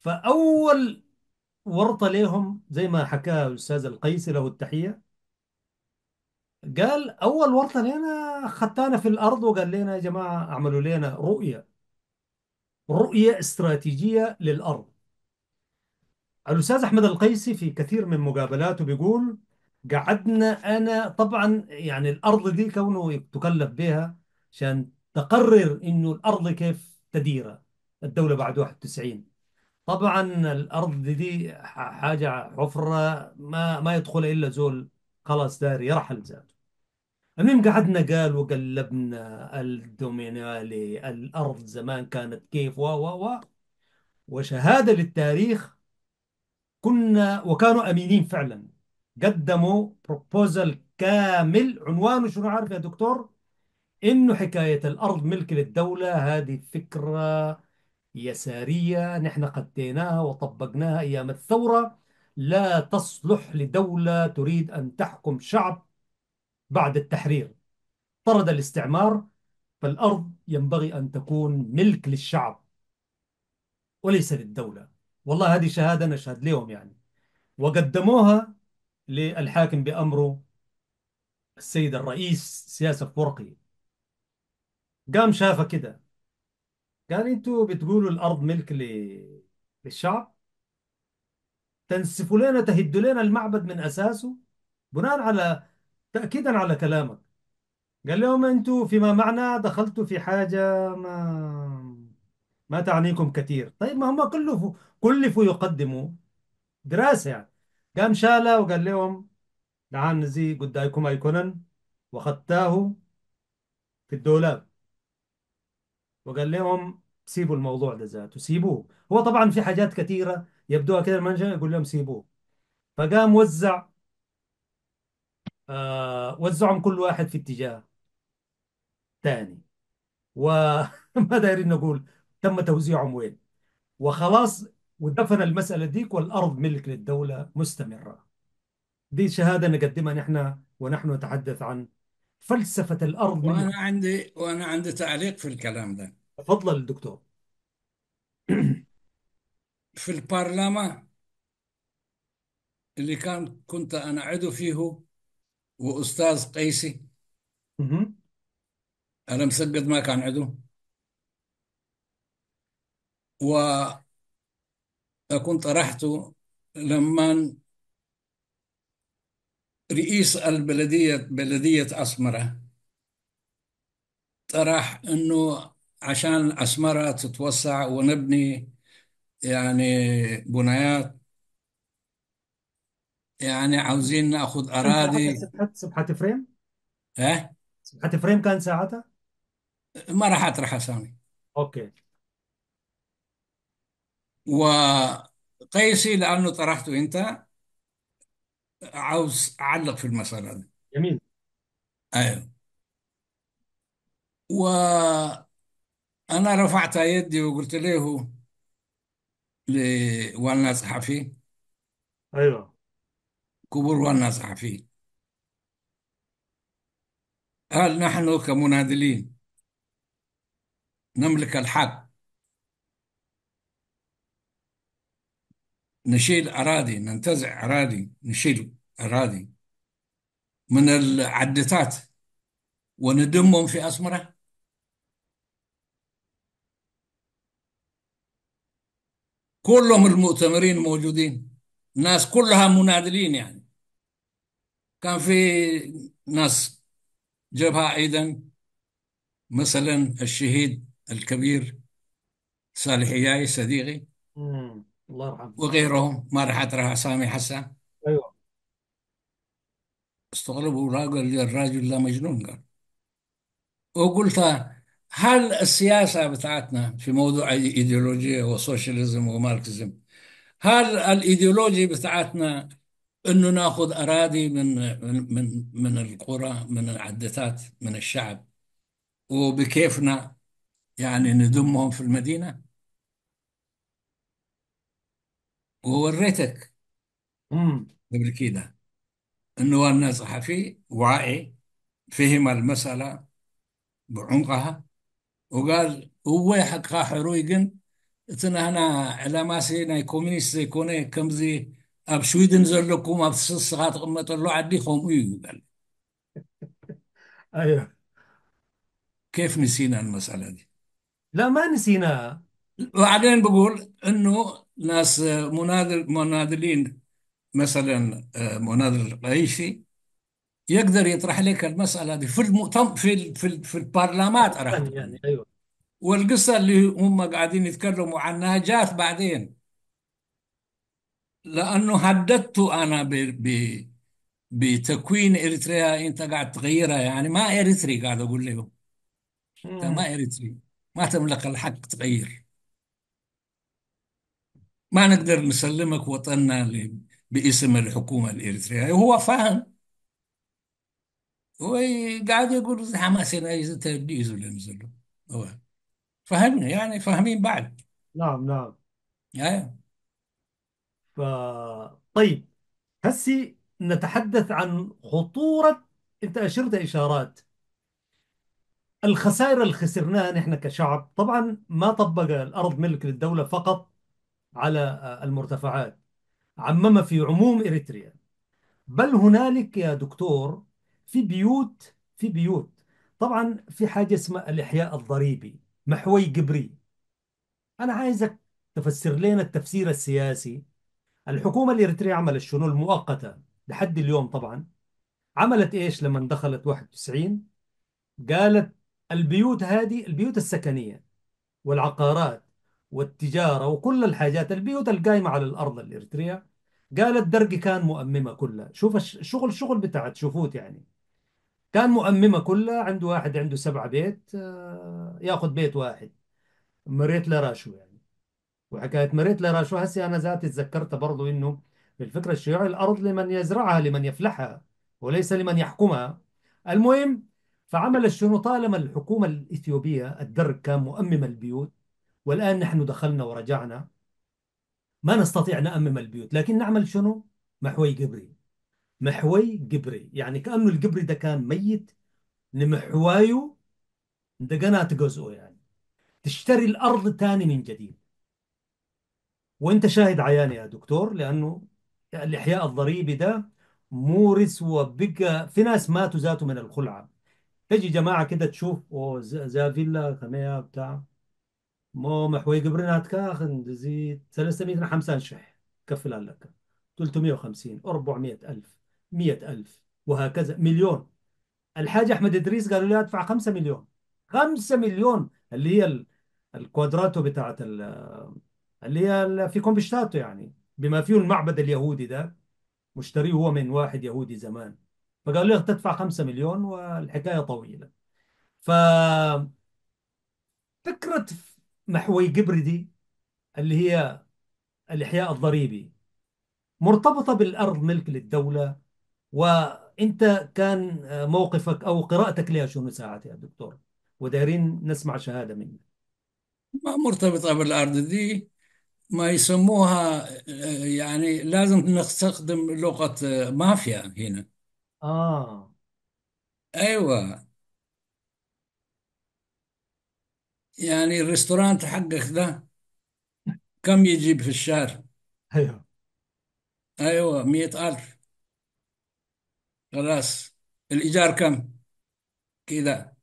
فاول ورطه لهم زي ما حكاه الاستاذ القيسي له التحيه قال اول ورطه لنا خدتنا في الارض وقال لنا يا جماعه اعملوا لنا رؤيه رؤيه استراتيجيه للارض الاستاذ احمد القيسي في كثير من مقابلاته بيقول قعدنا انا طبعا يعني الارض دي كونه تكلف بها عشان تقرر انه الارض كيف تديرها الدوله بعد 91 طبعا الارض دي حاجه حفره ما ما يدخلها الا زول خلاص داير يرحل ذاته المهم قعدنا قال وقلبنا الدومينالي الارض زمان كانت كيف و و و وشهاده للتاريخ كنا وكانوا امينين فعلا قدموا بروبوزل كامل عنوانه شنو عارف يا دكتور انه حكايه الارض ملك للدوله هذه فكره يساريه نحن قديناها وطبقناها ايام الثوره لا تصلح لدوله تريد ان تحكم شعب بعد التحرير طرد الاستعمار فالارض ينبغي ان تكون ملك للشعب وليس للدوله والله هذه شهاده نشهد لهم يعني وقدموها للحاكم بامره السيد الرئيس سياسة ورقي قام شافها كده قال انتوا بتقولوا الارض ملك ل- للشعب تنسفوا لنا تهدوا لنا المعبد من اساسه بناء على تاكيدا على كلامك قال لهم انتوا فيما معنى دخلتوا في حاجه ما ما تعنيكم كثير طيب ما هم كلفوا كلفوا يقدموا دراسه يعني قام شالها وقال لهم دعان زي قدايكم ايقونا وخدتاه في الدولاب وقال لهم سيبوا الموضوع ده ذاته سيبوه هو طبعا في حاجات كثيرة يبدوها كده المانجا يقول لهم سيبوه فقام وزع آه وزعهم كل واحد في اتجاه تاني وما دايرين نقول تم توزيعهم وين وخلاص ودفن المسألة ديك والأرض ملك للدولة مستمرة دي شهادة نقدمها نحن ونحن نتحدث عن فلسفة الأرض من وانا عندي وانا عندي تعليق في الكلام ده تفضل دكتور في البرلمان اللي كان كنت انا عضو فيه واستاذ قيسي انا مسجد ما كان عضو وكنت رحت لما رئيس البلدية بلدية أسمرة طرح أنه عشان أسمرة تتوسع ونبني يعني بنايات يعني عاوزين ناخذ أراضي سبحة سبحة فريم ها سبحة فريم كان ساعتها ما راح أطرح أسامي اوكي وقيسي لأنه طرحته أنت عاوز اعلق في المساله دي جميل ايوه و انا رفعت يدي وقلت له وانا صحفي ايوه كبر وانا صحفي هل نحن كمنادلين نملك الحق نشيل أراضي ننتزع أراضي نشيل أراضي من العدتات وندمهم في أسمرة كلهم المؤتمرين موجودين الناس كلها منادلين يعني كان في ناس جبهة أيضا مثلا الشهيد الكبير صالح إياي صديقي الله يرحمه وغيرهم ما راح أطرح أسامي حسن ايوه استغربوا الراجل الراجل ده مجنون قال وقلت هل السياسة بتاعتنا في موضوع ايديولوجية وسوشياليزم وماركسيزم هل الايديولوجيا بتاعتنا انه ناخذ اراضي من من من القرى من العدتات من الشعب وبكيفنا يعني نذمهم في المدينه ووريتك امم قبل كده أنه أنا صحفي واعي فهم المسألة بعمقها وقال هو حق حرويقن اتنا هنا على ما سينا كومينيست يكون كمزي أب شويدن زلكم أب غات قمة الله عديكم قال ايوه كيف نسينا المسألة دي لا ما نسيناها وبعدين بقول انه ناس آه، آه، منادل مناضلين مثلا منادل رئيسي يقدر يطرح لك المسألة دي في المؤتمر في في في البرلمات يعني،, يعني أيوه والقصة اللي هم قاعدين يتكلموا عنها جات بعدين لأنه هددت أنا ب ب بتكوين إريتريا أنت قاعد تغيرها يعني ما إريتري قاعد أقول لهم أنت ما إريتري ما تملك الحق تغير ما نقدر نسلمك وطننا باسم الحكومة الإريترية هو فاهم هو قاعد يقول حماس أي تبديز ولا هو فهمنا يعني فاهمين بعد نعم نعم يعني. ف... طيب هسي نتحدث عن خطورة أنت أشرت إشارات الخسائر اللي خسرناها نحن كشعب طبعا ما طبق الأرض ملك للدولة فقط على المرتفعات عمم في عموم إريتريا بل هنالك يا دكتور في بيوت في بيوت طبعا في حاجة اسمها الإحياء الضريبي محوي جبري أنا عايزك تفسر لنا التفسير السياسي الحكومة الإريترية عملت شنو المؤقتة لحد اليوم طبعا عملت إيش لما دخلت 91 قالت البيوت هذه البيوت السكنية والعقارات والتجارة وكل الحاجات البيوت القايمة على الأرض الإرترية قال درقي كان مؤممة كلها شوف الشغل شغل بتاع شوفوت يعني كان مؤممة كلها عنده واحد عنده سبعة بيت آه، ياخذ بيت واحد مريت لراشو يعني وحكاية مريت لراشو هسي أنا ذاتي تذكرت برضو إنه بالفكره الفكر الشيوعي الأرض لمن يزرعها لمن يفلحها وليس لمن يحكمها المهم فعمل الشنو طالما الحكومة الإثيوبية الدرك كان مؤمم البيوت والآن نحن دخلنا ورجعنا ما نستطيع نأمم البيوت لكن نعمل شنو؟ محوي قبري محوي قبري يعني كأنه القبري ده كان ميت نمحوايه دقنات جزءه يعني تشتري الأرض تاني من جديد وانت شاهد عياني يا دكتور لأنه الإحياء الضريبي ده مورس وبقى في ناس ماتوا ذاته من الخلعة تجي جماعة كده تشوف زافيلا خمية بتاع مو ሞ መሕወይ كاخن ክንዚ 350 ሽሕ كفل ኣለካ 350 400 ألف 100 ألف وهكذا مليون الحاج أحمد إدريس قالوا لي أدفع 5 مليون 5 مليون اللي هي الكوادراتو بتاعت اللي هي في كومبشتاتو يعني بما فيه المعبد اليهودي ده مشتريه هو من واحد يهودي زمان فقال لي تدفع 5 مليون والحكاية طويلة ف فكرة محوي جبردي اللي هي الإحياء الضريبي مرتبطة بالأرض ملك للدولة وأنت كان موقفك أو قراءتك لها شنو ساعتها يا دكتور ودايرين نسمع شهادة منك ما مرتبطة بالأرض دي ما يسموها يعني لازم نستخدم لغة مافيا هنا آه أيوة يعني الريستورانت حقك ده كم يجيب في الشهر ايوه ايوه مئة ألف خلاص الإيجار كم كذا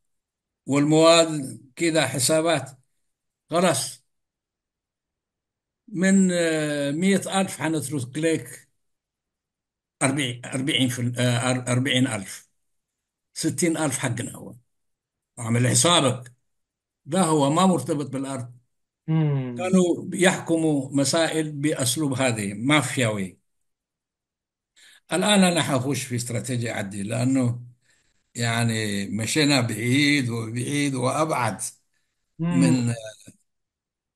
والمواد كذا حسابات خلاص من مئة آه، ألف حنترك لك أربعين أربعين في آه، أربعين ألف ستين ألف حقنا هو عامل حسابك ده هو ما مرتبط بالأرض مم. كانوا يحكموا مسائل بأسلوب هذه مافياوي الآن أنا حخش في استراتيجية عدي لأنه يعني مشينا بعيد وبعيد وأبعد مم. من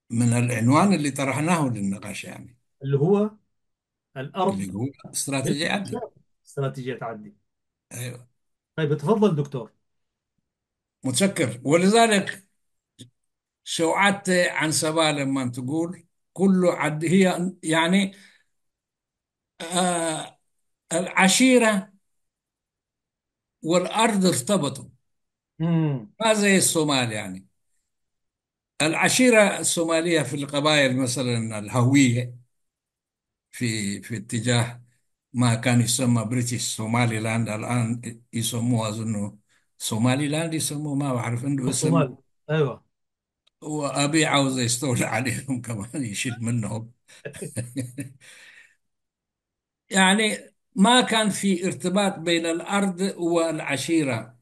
من العنوان اللي طرحناه للنقاش يعني اللي هو الأرض اللي هو استراتيجية إيه؟ عدي استراتيجية عدي أيوه طيب تفضل دكتور متشكر ولذلك شو عن سبا لما تقول كله عد هي يعني آه العشيرة والأرض ارتبطوا ما زي الصومال يعني العشيرة الصومالية في القبائل مثلا الهوية في في اتجاه ما كان يسمى بريتش سومالي لاند الآن يسموه أظنه سومالي لاند يسموه ما بعرف عنده اسم الصومال أيوه وأبي عاوز يستولى عليهم كمان يشد منهم يعني ما كان في ارتباط بين الأرض والعشيرة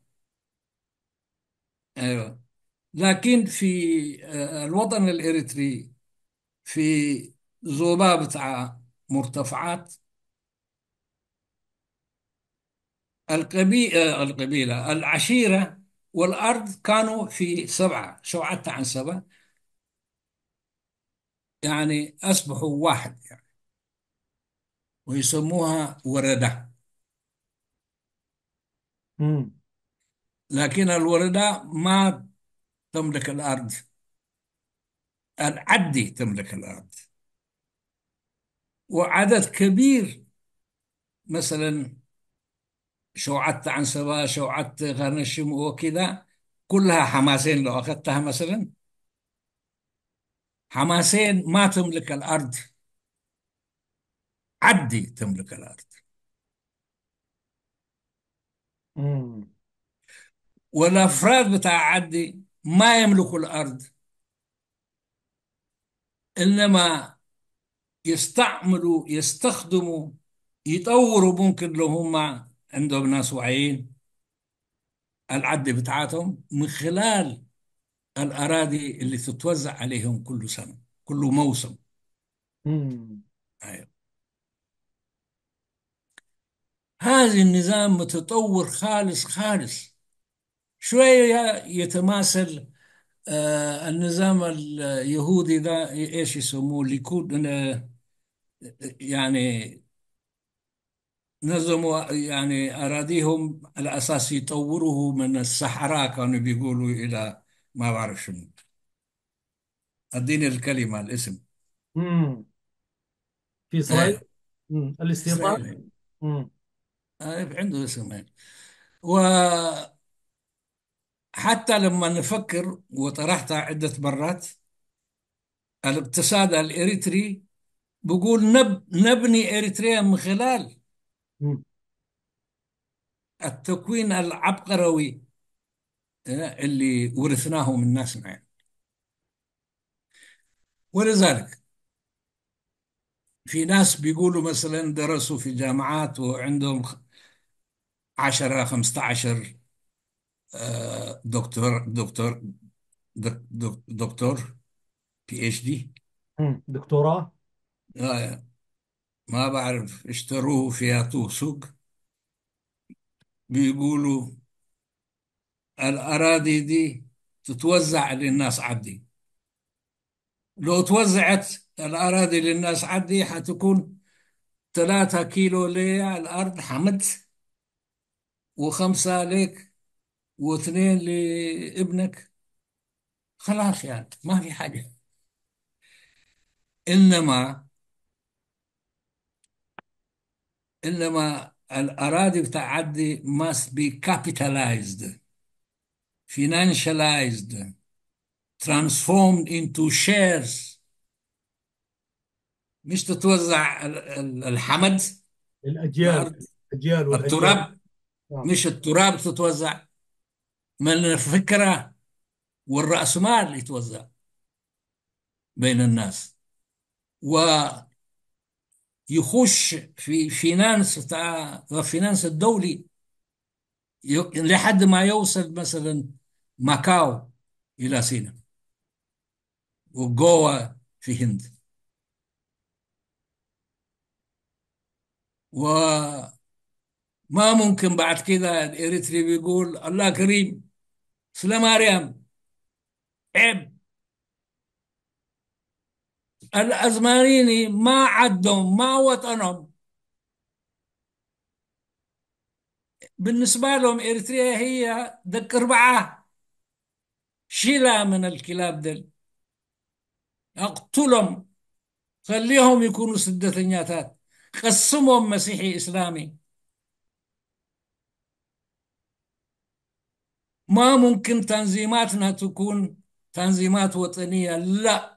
أيوة لكن في آه، الوطن الإريتري في ذباب بتاع مرتفعات القبيلة, آه، القبيلة العشيرة والأرض كانوا في سبعة سبعة عن سبعة يعني أصبحوا واحد يعني ويسموها وردة مم. لكن الوردة ما تملك الأرض العدي تملك الأرض وعدد كبير مثلا عن عنصرة شعت غرن الشموع وكذا كلها حماسين لو أخذتها مثلا حماسين ما تملك الأرض عدي تملك الأرض والأفراد بتاع عدي ما يملكوا الأرض إنما يستعملوا يستخدموا يطوروا ممكن لو عندهم ناس واعيين العد بتاعتهم من خلال الأراضي اللي تتوزع عليهم كل سنة كل موسم أيوة. هذا النظام متطور خالص خالص شوية يتماثل آه النظام اليهودي ده ايش يسموه ليكود آه، يعني نظموا يعني أراضيهم على أساس يطوروه من الصحراء كانوا بيقولوا إلى ما بعرف شنو أديني الكلمة الاسم امم في إسرائيل إيه الاستيطان إسرائيل إيه طيب، عنده اسم و وحتى لما نفكر وطرحتها عدة مرات الاقتصاد الإريتري بقول نب نبني إريتريا من خلال التكوين العبقروي آه، اللي ورثناه من ناسنا يعني ولذلك في ناس بيقولوا مثلا درسوا في جامعات وعندهم 10 15 آه، دكتور دكتور دكتور بي اتش دي دكتوراه آه، ما بعرف اشتروه في ياتوه سوق بيقولوا الأراضي دي تتوزع للناس عدي لو توزعت الأراضي للناس عدي حتكون ثلاثة كيلو لي الأرض حمد وخمسة لك واثنين لابنك خلاص يعني ما في حاجة إنما انما الاراضي بتاعتي must be capitalized financialized transformed into shares مش تتوزع الحمد الاجيال الاجيال التراب نعم. مش التراب تتوزع من الفكره والرأسمال يتوزع بين الناس و يخش في فينانس بتاع الفينانس الدولي لحد ما يوصل مثلا ماكاو الى سينا وجوا في هند وما ممكن بعد كده الاريتري بيقول الله كريم سلام مريم عيب الأزماريني ما عدهم ما وطنهم بالنسبة لهم إريتريا هي دك أربعة شيلها من الكلاب دل اقتلهم خليهم يكونوا نياتات قسمهم مسيحي إسلامي ما ممكن تنظيماتنا تكون تنظيمات وطنية لا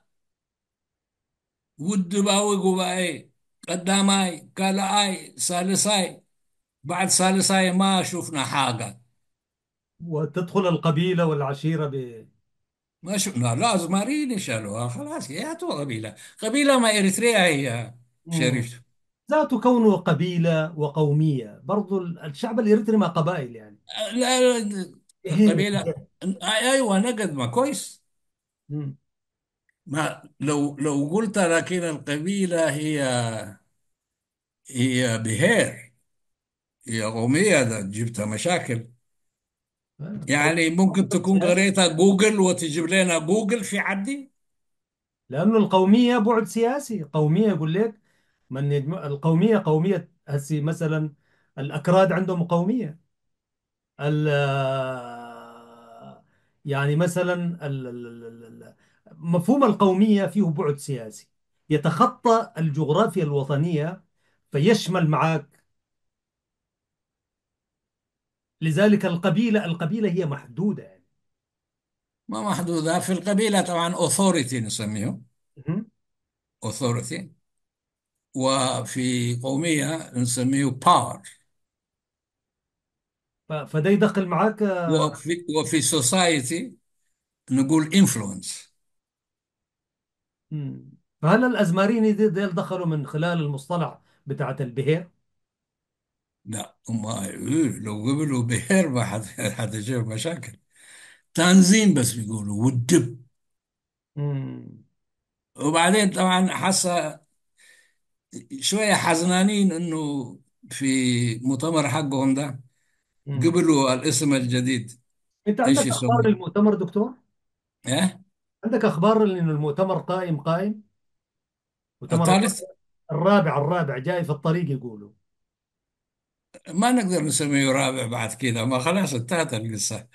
ውድባዊ ጉባኤ قداماي ካልኣይ سالساي بعد سالساي ما شفنا حاجة وتدخل القبيلة والعشيرة ب ما شفنا لا زمارين شالوها خلاص تو قبيلة قبيلة ما إريتريا هي شريف لا تكون قبيلة وقومية برضو الشعب الإريتري ما قبائل يعني لا, لا القبيلة أيوة نقد ما كويس مم. ما لو لو قلت لكن القبيلة هي هي بهير هي قومية ده جبت مشاكل أيوة. يعني ممكن تكون قريتها جوجل وتجيب لنا جوجل في عدي لأنه القومية بعد سياسي قومية يقول لك من يجم... القومية قومية هسي مثلا الأكراد عندهم قومية ال يعني مثلا ال- مفهوم القومية فيه بعد سياسي يتخطى الجغرافيا الوطنية فيشمل معك لذلك القبيلة القبيلة هي محدودة يعني. ما محدودة في القبيلة طبعا authority نسميه authority وفي قومية نسميه باور فده يدخل معاك وفي وفي سوسايتي نقول influence فهل الأزماريني دي ديل دخلوا من خلال المصطلح بتاعت البهير؟ لا ما إيه، لو قبلوا بهير ما حد حتجيب مشاكل تنزيم بس بيقولوا والدب وبعدين طبعا حاسه شويه حزنانين انه في مؤتمر حقهم ده قبلوا الاسم الجديد أنت ايش عندك أخبار يسموه؟ للمؤتمر دكتور؟ ايه؟ عندك اخبار انه المؤتمر قائم قائم مؤتمر الثالث الرابع الرابع جاي في الطريق يقولوا ما نقدر نسميه رابع بعد كذا ما خلاص انتهت القصة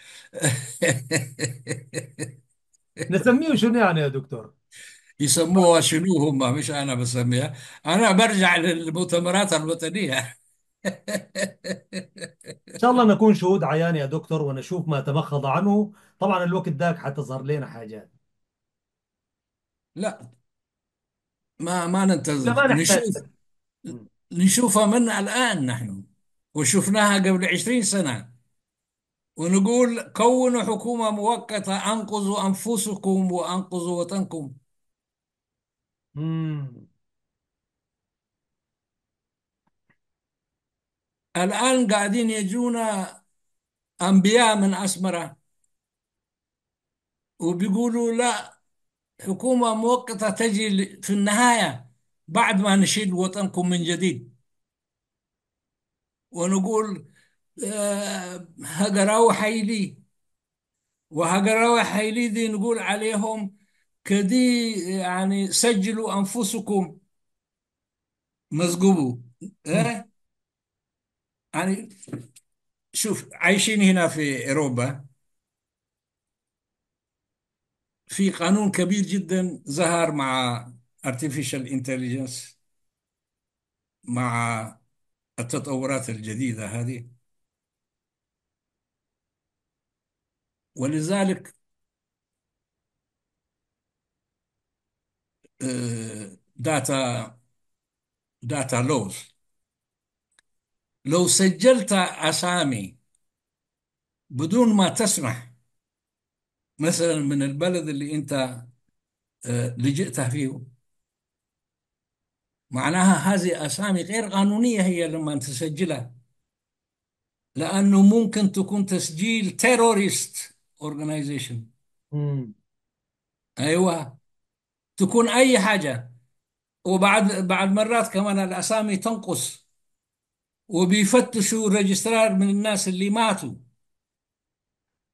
نسميه شنو يعني يا دكتور يسموها شنو هم مش أنا بسميها أنا برجع للمؤتمرات الوطنية ان شاء الله نكون شهود عيان يا دكتور ونشوف ما تمخض عنه طبعا الوقت ذاك حتظهر لنا حاجات لا ما ما لا ننتظر ما نحتاج نشوف نشوفها من الآن نحن وشفناها قبل عشرين سنة ونقول كونوا حكومة مؤقتة أنقذوا أنفسكم وأنقذوا وطنكم مم. الآن قاعدين يجونا أنبياء من أسمرة وبيقولوا لا حكومة مؤقتة تجي في النهاية بعد ما نشيد وطنكم من جديد ونقول آه، هجراوي حيلي وهجراوي حيلي دي نقول عليهم كدي يعني سجلوا أنفسكم مزقوبوا إيه؟ يعني شوف عايشين هنا في أوروبا في قانون كبير جدا ظهر مع artificial intelligence مع التطورات الجديدة هذه ولذلك داتا داتا لوز لو سجلت أسامي بدون ما تسمح مثلا من البلد اللي انت آه، لجئتها فيه معناها هذه اسامي غير قانونيه هي لما تسجلها لانه ممكن تكون تسجيل تيرورست اورجنايزيشن ايوه تكون اي حاجه وبعد بعد مرات كمان الاسامي تنقص وبيفتشوا ريجسترار من الناس اللي ماتوا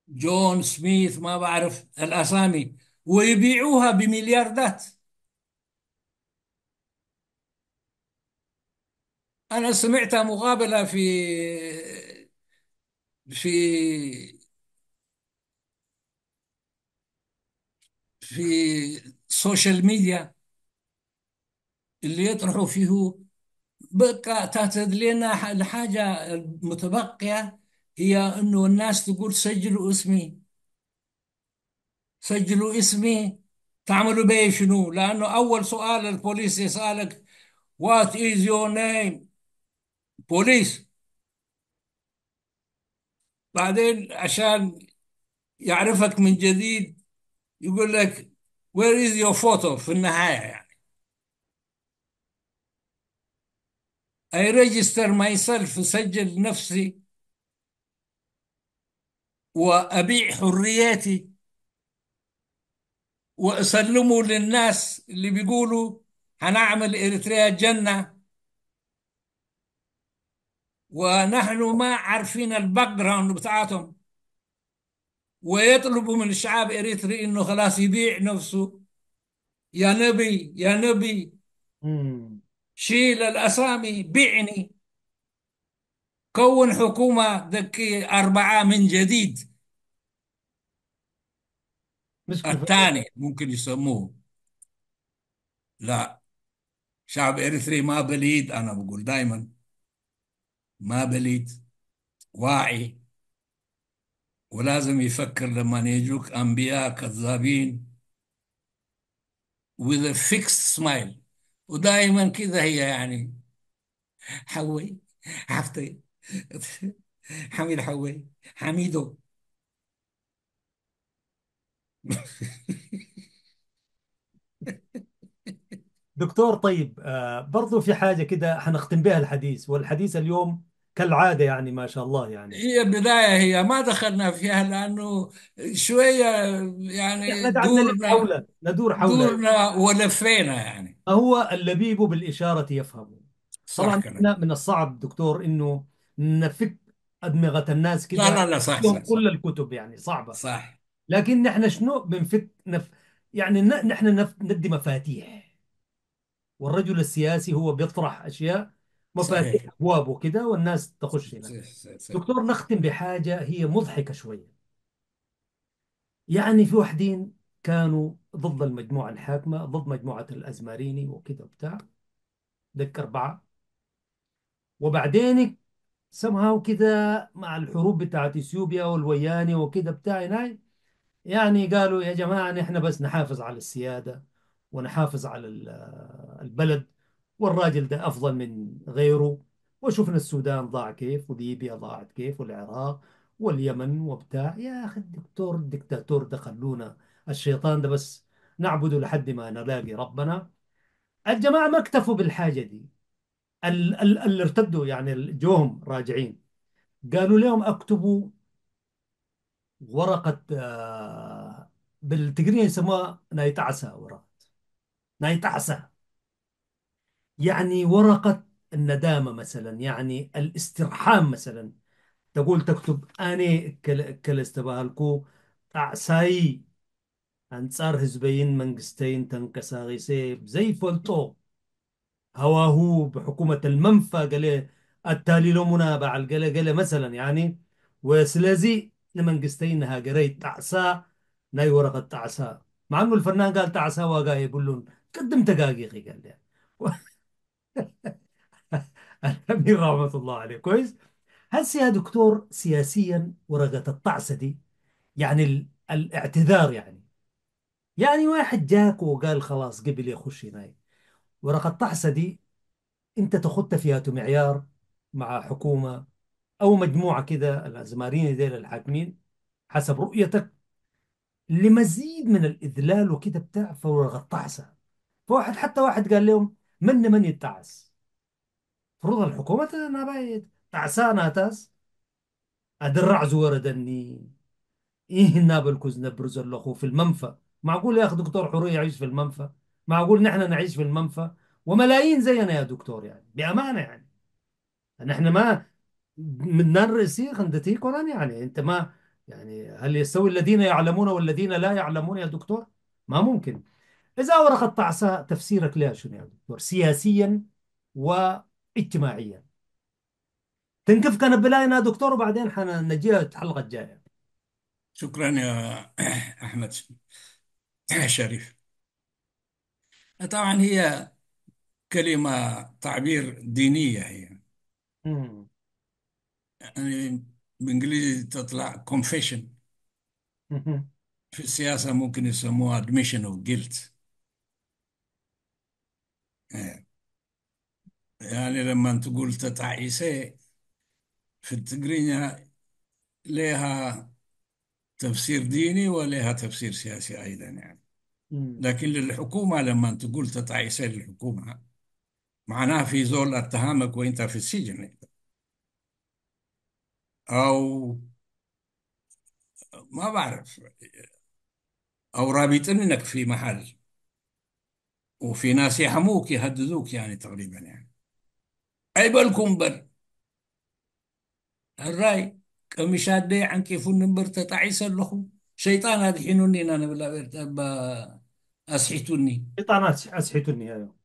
جون سميث ما بعرف الاسامي ويبيعوها بملياردات انا سمعت مقابله في في في السوشيال ميديا اللي يطرحوا فيه بقى تعتد لنا الحاجة المتبقية هي انه الناس تقول سجلوا اسمي سجلوا اسمي تعملوا بيه شنو لانه اول سؤال البوليس يسالك وات از يور نيم بوليس بعدين عشان يعرفك من جديد يقول لك وير از يور فوتو في النهايه يعني I register myself أسجل نفسي وأبيع حرياتي وأسلمه للناس اللي بيقولوا هنعمل إريتريا جنة ونحن ما عارفين الباك جراوند بتاعتهم ويطلبوا من الشعب إريتري إنه خلاص يبيع نفسه يا نبي يا نبي شيل الأسامي بيعني كون حكومة ذكية أربعة من جديد الثاني آه، ممكن يسموه لا شعب إريتري ما بليد أنا بقول دايما ما بليد واعي ولازم يفكر لما يجوك أنبياء كذابين with a fixed smile ودائما كذا هي يعني حوي حفتي حميد حوي حميدو دكتور طيب آه، برضو في حاجة كده حنختم بها الحديث والحديث اليوم كالعادة يعني ما شاء الله يعني هي بداية هي ما دخلنا فيها لأنه شوية يعني احنا قعدنا نلف دورنا حوله ندور حوله دورنا ولفينا يعني هو اللبيب بالإشارة يفهم صح طبعا كلام احنا من الصعب دكتور انه نفك أدمغة الناس لا كده لا لا صح صح صح كل الكتب يعني صعبة صح لكن نحن شنو بنفت نف يعني ن- نحن نف ندي مفاتيح والرجل السياسي هو بيطرح اشياء مفاتيح ابواب وكذا والناس تخش هنا صحيح صحيح, دكتور نختم بحاجه هي مضحكه شويه يعني في واحدين كانوا ضد المجموعه الحاكمه ضد مجموعه الازماريني وكذا بتاع دك اربعه وبعدين somehow كده مع الحروب بتاعت اثيوبيا والوياني وكذا بتاع هناك يعني قالوا يا جماعة نحن بس نحافظ على السيادة ونحافظ على البلد والراجل ده أفضل من غيره وشفنا السودان ضاع كيف وليبيا ضاعت كيف والعراق واليمن وبتاع يا أخي الدكتور الدكتاتور ده خلونا الشيطان ده بس نعبده لحد ما نلاقي ربنا الجماعة ما اكتفوا بالحاجة دي اللي ارتدوا يعني جوهم راجعين قالوا لهم اكتبوا ورقة آه، بالتقنية يسموها نايتعسة ورقة نايتعسة يعني ورقة الندامة مثلا يعني الاسترحام مثلا تقول تكتب أني كالاستباهالكو أعساي أنصار هزبين منقستين تنكساغي سيب زي فولتو هواه بحكومة المنفى قال التالي لو قال مثلا يعني وسلازي ها قريت تعسا ناي ورقة تعسا مع انه الفنان قال تعسا وقا يقول لهم قدم تقاقيقي قال لي الامير رحمه الله عليه كويس هسه يا دكتور سياسيا ورقة الطعسة دي يعني ال... الاعتذار يعني يعني واحد جاك وقال خلاص قبل يخش هناي ورقة الطعسة دي انت تخط فيها معيار مع حكومة او مجموعه كده الازمارين ديل الحاكمين حسب رؤيتك لمزيد من الاذلال وكده بتاع فغطعسه فواحد حتى واحد قال لهم من من يتعس فرض الحكومة أنا بايت تعسانة تاس أدرع زورة دني إيه نابل كوزنا برز الأخو في المنفى معقول يا أخ دكتور حرية يعيش في المنفى معقول نحن نعيش في المنفى وملايين زينا يا دكتور يعني بأمانة يعني نحن ما من نرسي خندتي كونان يعني انت ما يعني هل يستوي الذين يعلمون والذين لا يعلمون يا دكتور؟ ما ممكن اذا ورقه طعسة تفسيرك لها شنو يا دكتور؟ سياسيا واجتماعيا تنكفك انا بلاينا يا دكتور وبعدين حنجيها الحلقه الجايه شكرا يا احمد شريف طبعا هي كلمه تعبير دينيه هي مم. يعني بالانجليزي تطلع confession في السياسه ممكن يسموها admission of guilt آه. يعني لما تقول تتعيسي في التقرينة لها تفسير ديني ولها تفسير سياسي أيضا يعني لكن للحكومة لما تقول تتعيسي للحكومة معناها في زول اتهمك وانت في السجن او ما بعرف او منك في محل وفي ناس يحموك يهددوك يعني تقريبا يعني اي بالكم بر الراي كمشات دي عن كيف النمبر تتعيس لكم شيطان هذا حينوني انا بلا اسحتوني شيطان اسحتوني أيوه.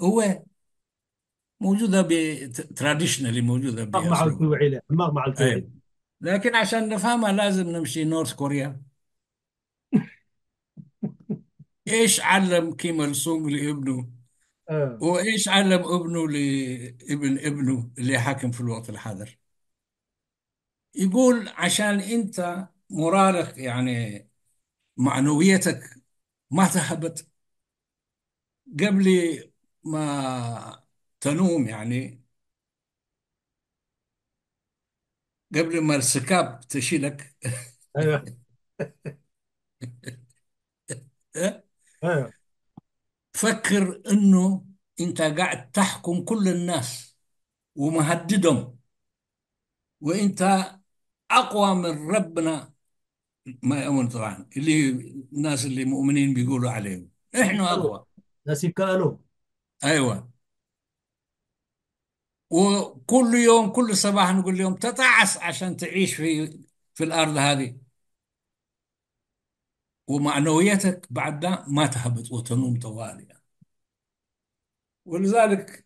هو موجوده تراديشنالي موجوده مع الكويعي ما مع الكويعي أيوة. لكن عشان نفهمها لازم نمشي نورث كوريا ايش علم كيم سونغ لابنه آه. وايش علم ابنه لابن ابنه اللي حاكم في الوقت الحاضر يقول عشان انت مرارك يعني معنويتك ما تهبت قبل ما تنوم يعني قبل ما السكاب تشيلك ايوه ايوه فكر انه انت قاعد تحكم كل الناس ومهددهم وانت اقوى من ربنا ما يؤمن طبعا اللي الناس اللي مؤمنين بيقولوا عليهم احنا اقوى ناس يبكى ايوه وكل يوم كل صباح نقول لهم تتعس عشان تعيش في في الارض هذه ومعنويتك بعد ده ما تهبط وتنوم طوال يعني. ولذلك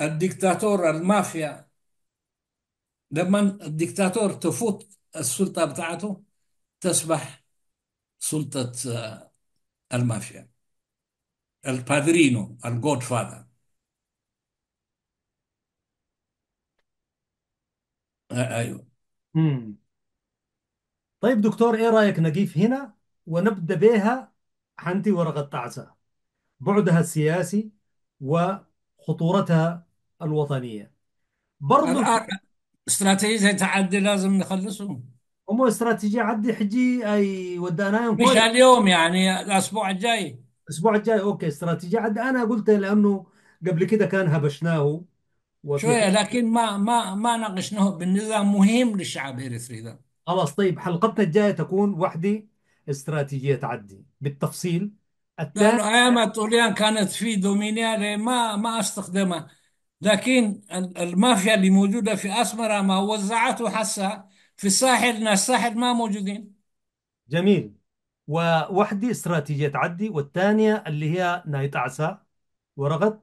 الدكتاتور المافيا لما الدكتاتور تفوت السلطة بتاعته تصبح سلطة آه، المافيا البادرينو الجود فاذر آه، ايوه امم طيب دكتور ايه رايك نقيف هنا ونبدا بها حنتي ورقه تعسة بعدها السياسي وخطورتها الوطنيه برضو استراتيجية تعدي لازم نخلصهم هم استراتيجية عدي حجي اي ودانا يوم مش كويس اليوم يعني الأسبوع الجاي الاسبوع الجاي اوكي استراتيجية عدي انا قلت لانه قبل كده كان هبشناه شوية وفي لكن ما ما ما ناقشناه بالنظام مهم للشعب الإريتري ده خلاص طيب حلقتنا الجاية تكون وحدة استراتيجية عدي بالتفصيل لأنه أيام الطليان كانت في دومينيا ما ما استخدمها لكن المافيا اللي موجودة في أسمرة ما وزعته حسا في الساحل ناس الساحل ما موجودين جميل ووحدي استراتيجية عدي والثانية اللي هي نايت عسى ورغت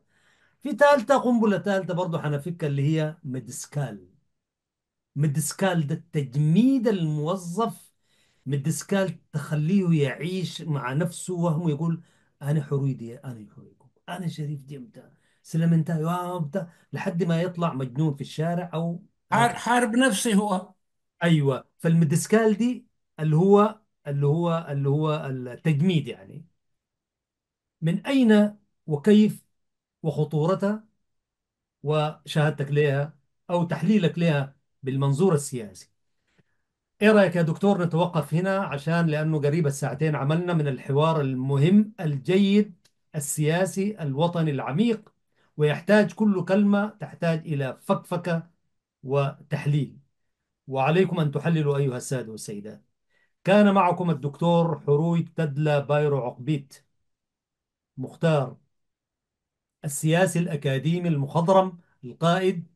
في ثالثه قنبله ثالثه برضه حنفك اللي هي مدسكال مدسكال ده التجميد الموظف مدسكال تخليه يعيش مع نفسه وهمه يقول انا حري دي انا حريكم انا شريف جمتا سلمنتا لحد ما يطلع مجنون في الشارع او حارب نفسي هو ايوه فالمدسكال دي اللي هو اللي هو اللي هو التجميد يعني من اين وكيف وخطورتها وشهادتك لها أو تحليلك لها بالمنظور السياسي إيه رأيك يا دكتور نتوقف هنا عشان لأنه قريب الساعتين عملنا من الحوار المهم الجيد السياسي الوطني العميق ويحتاج كل كلمة تحتاج إلى فكفكة وتحليل وعليكم أن تحللوا أيها السادة والسيدات كان معكم الدكتور حروي تدلى بايرو عقبيت مختار السياسي الأكاديمي المخضرم القائد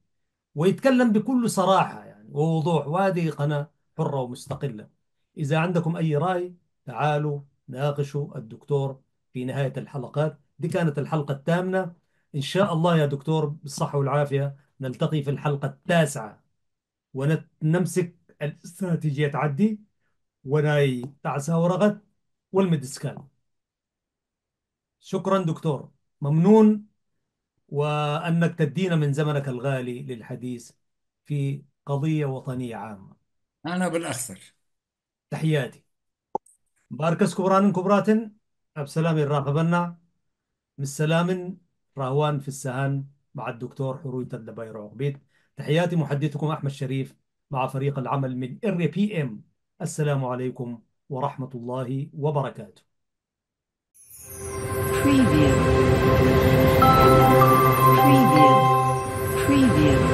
ويتكلم بكل صراحة يعني ووضوح وهذه قناة حرة ومستقلة إذا عندكم أي رأي تعالوا ناقشوا الدكتور في نهاية الحلقات دي كانت الحلقة الثامنة إن شاء الله يا دكتور بالصحة والعافية نلتقي في الحلقة التاسعة ونمسك الاستراتيجية تعدي وناي تعسى ورغد والمدسكال شكرا دكتور ممنون وأنك تدين من زمنك الغالي للحديث في قضية وطنية عامة أنا بالأخسر تحياتي باركس كبران كبرات أبسلام الراقبنا بالسلام رهوان في السهان مع الدكتور حروي تدبير عقبيد تحياتي محدثكم أحمد شريف مع فريق العمل من إري بي إم السلام عليكم ورحمة الله وبركاته Preview. Preview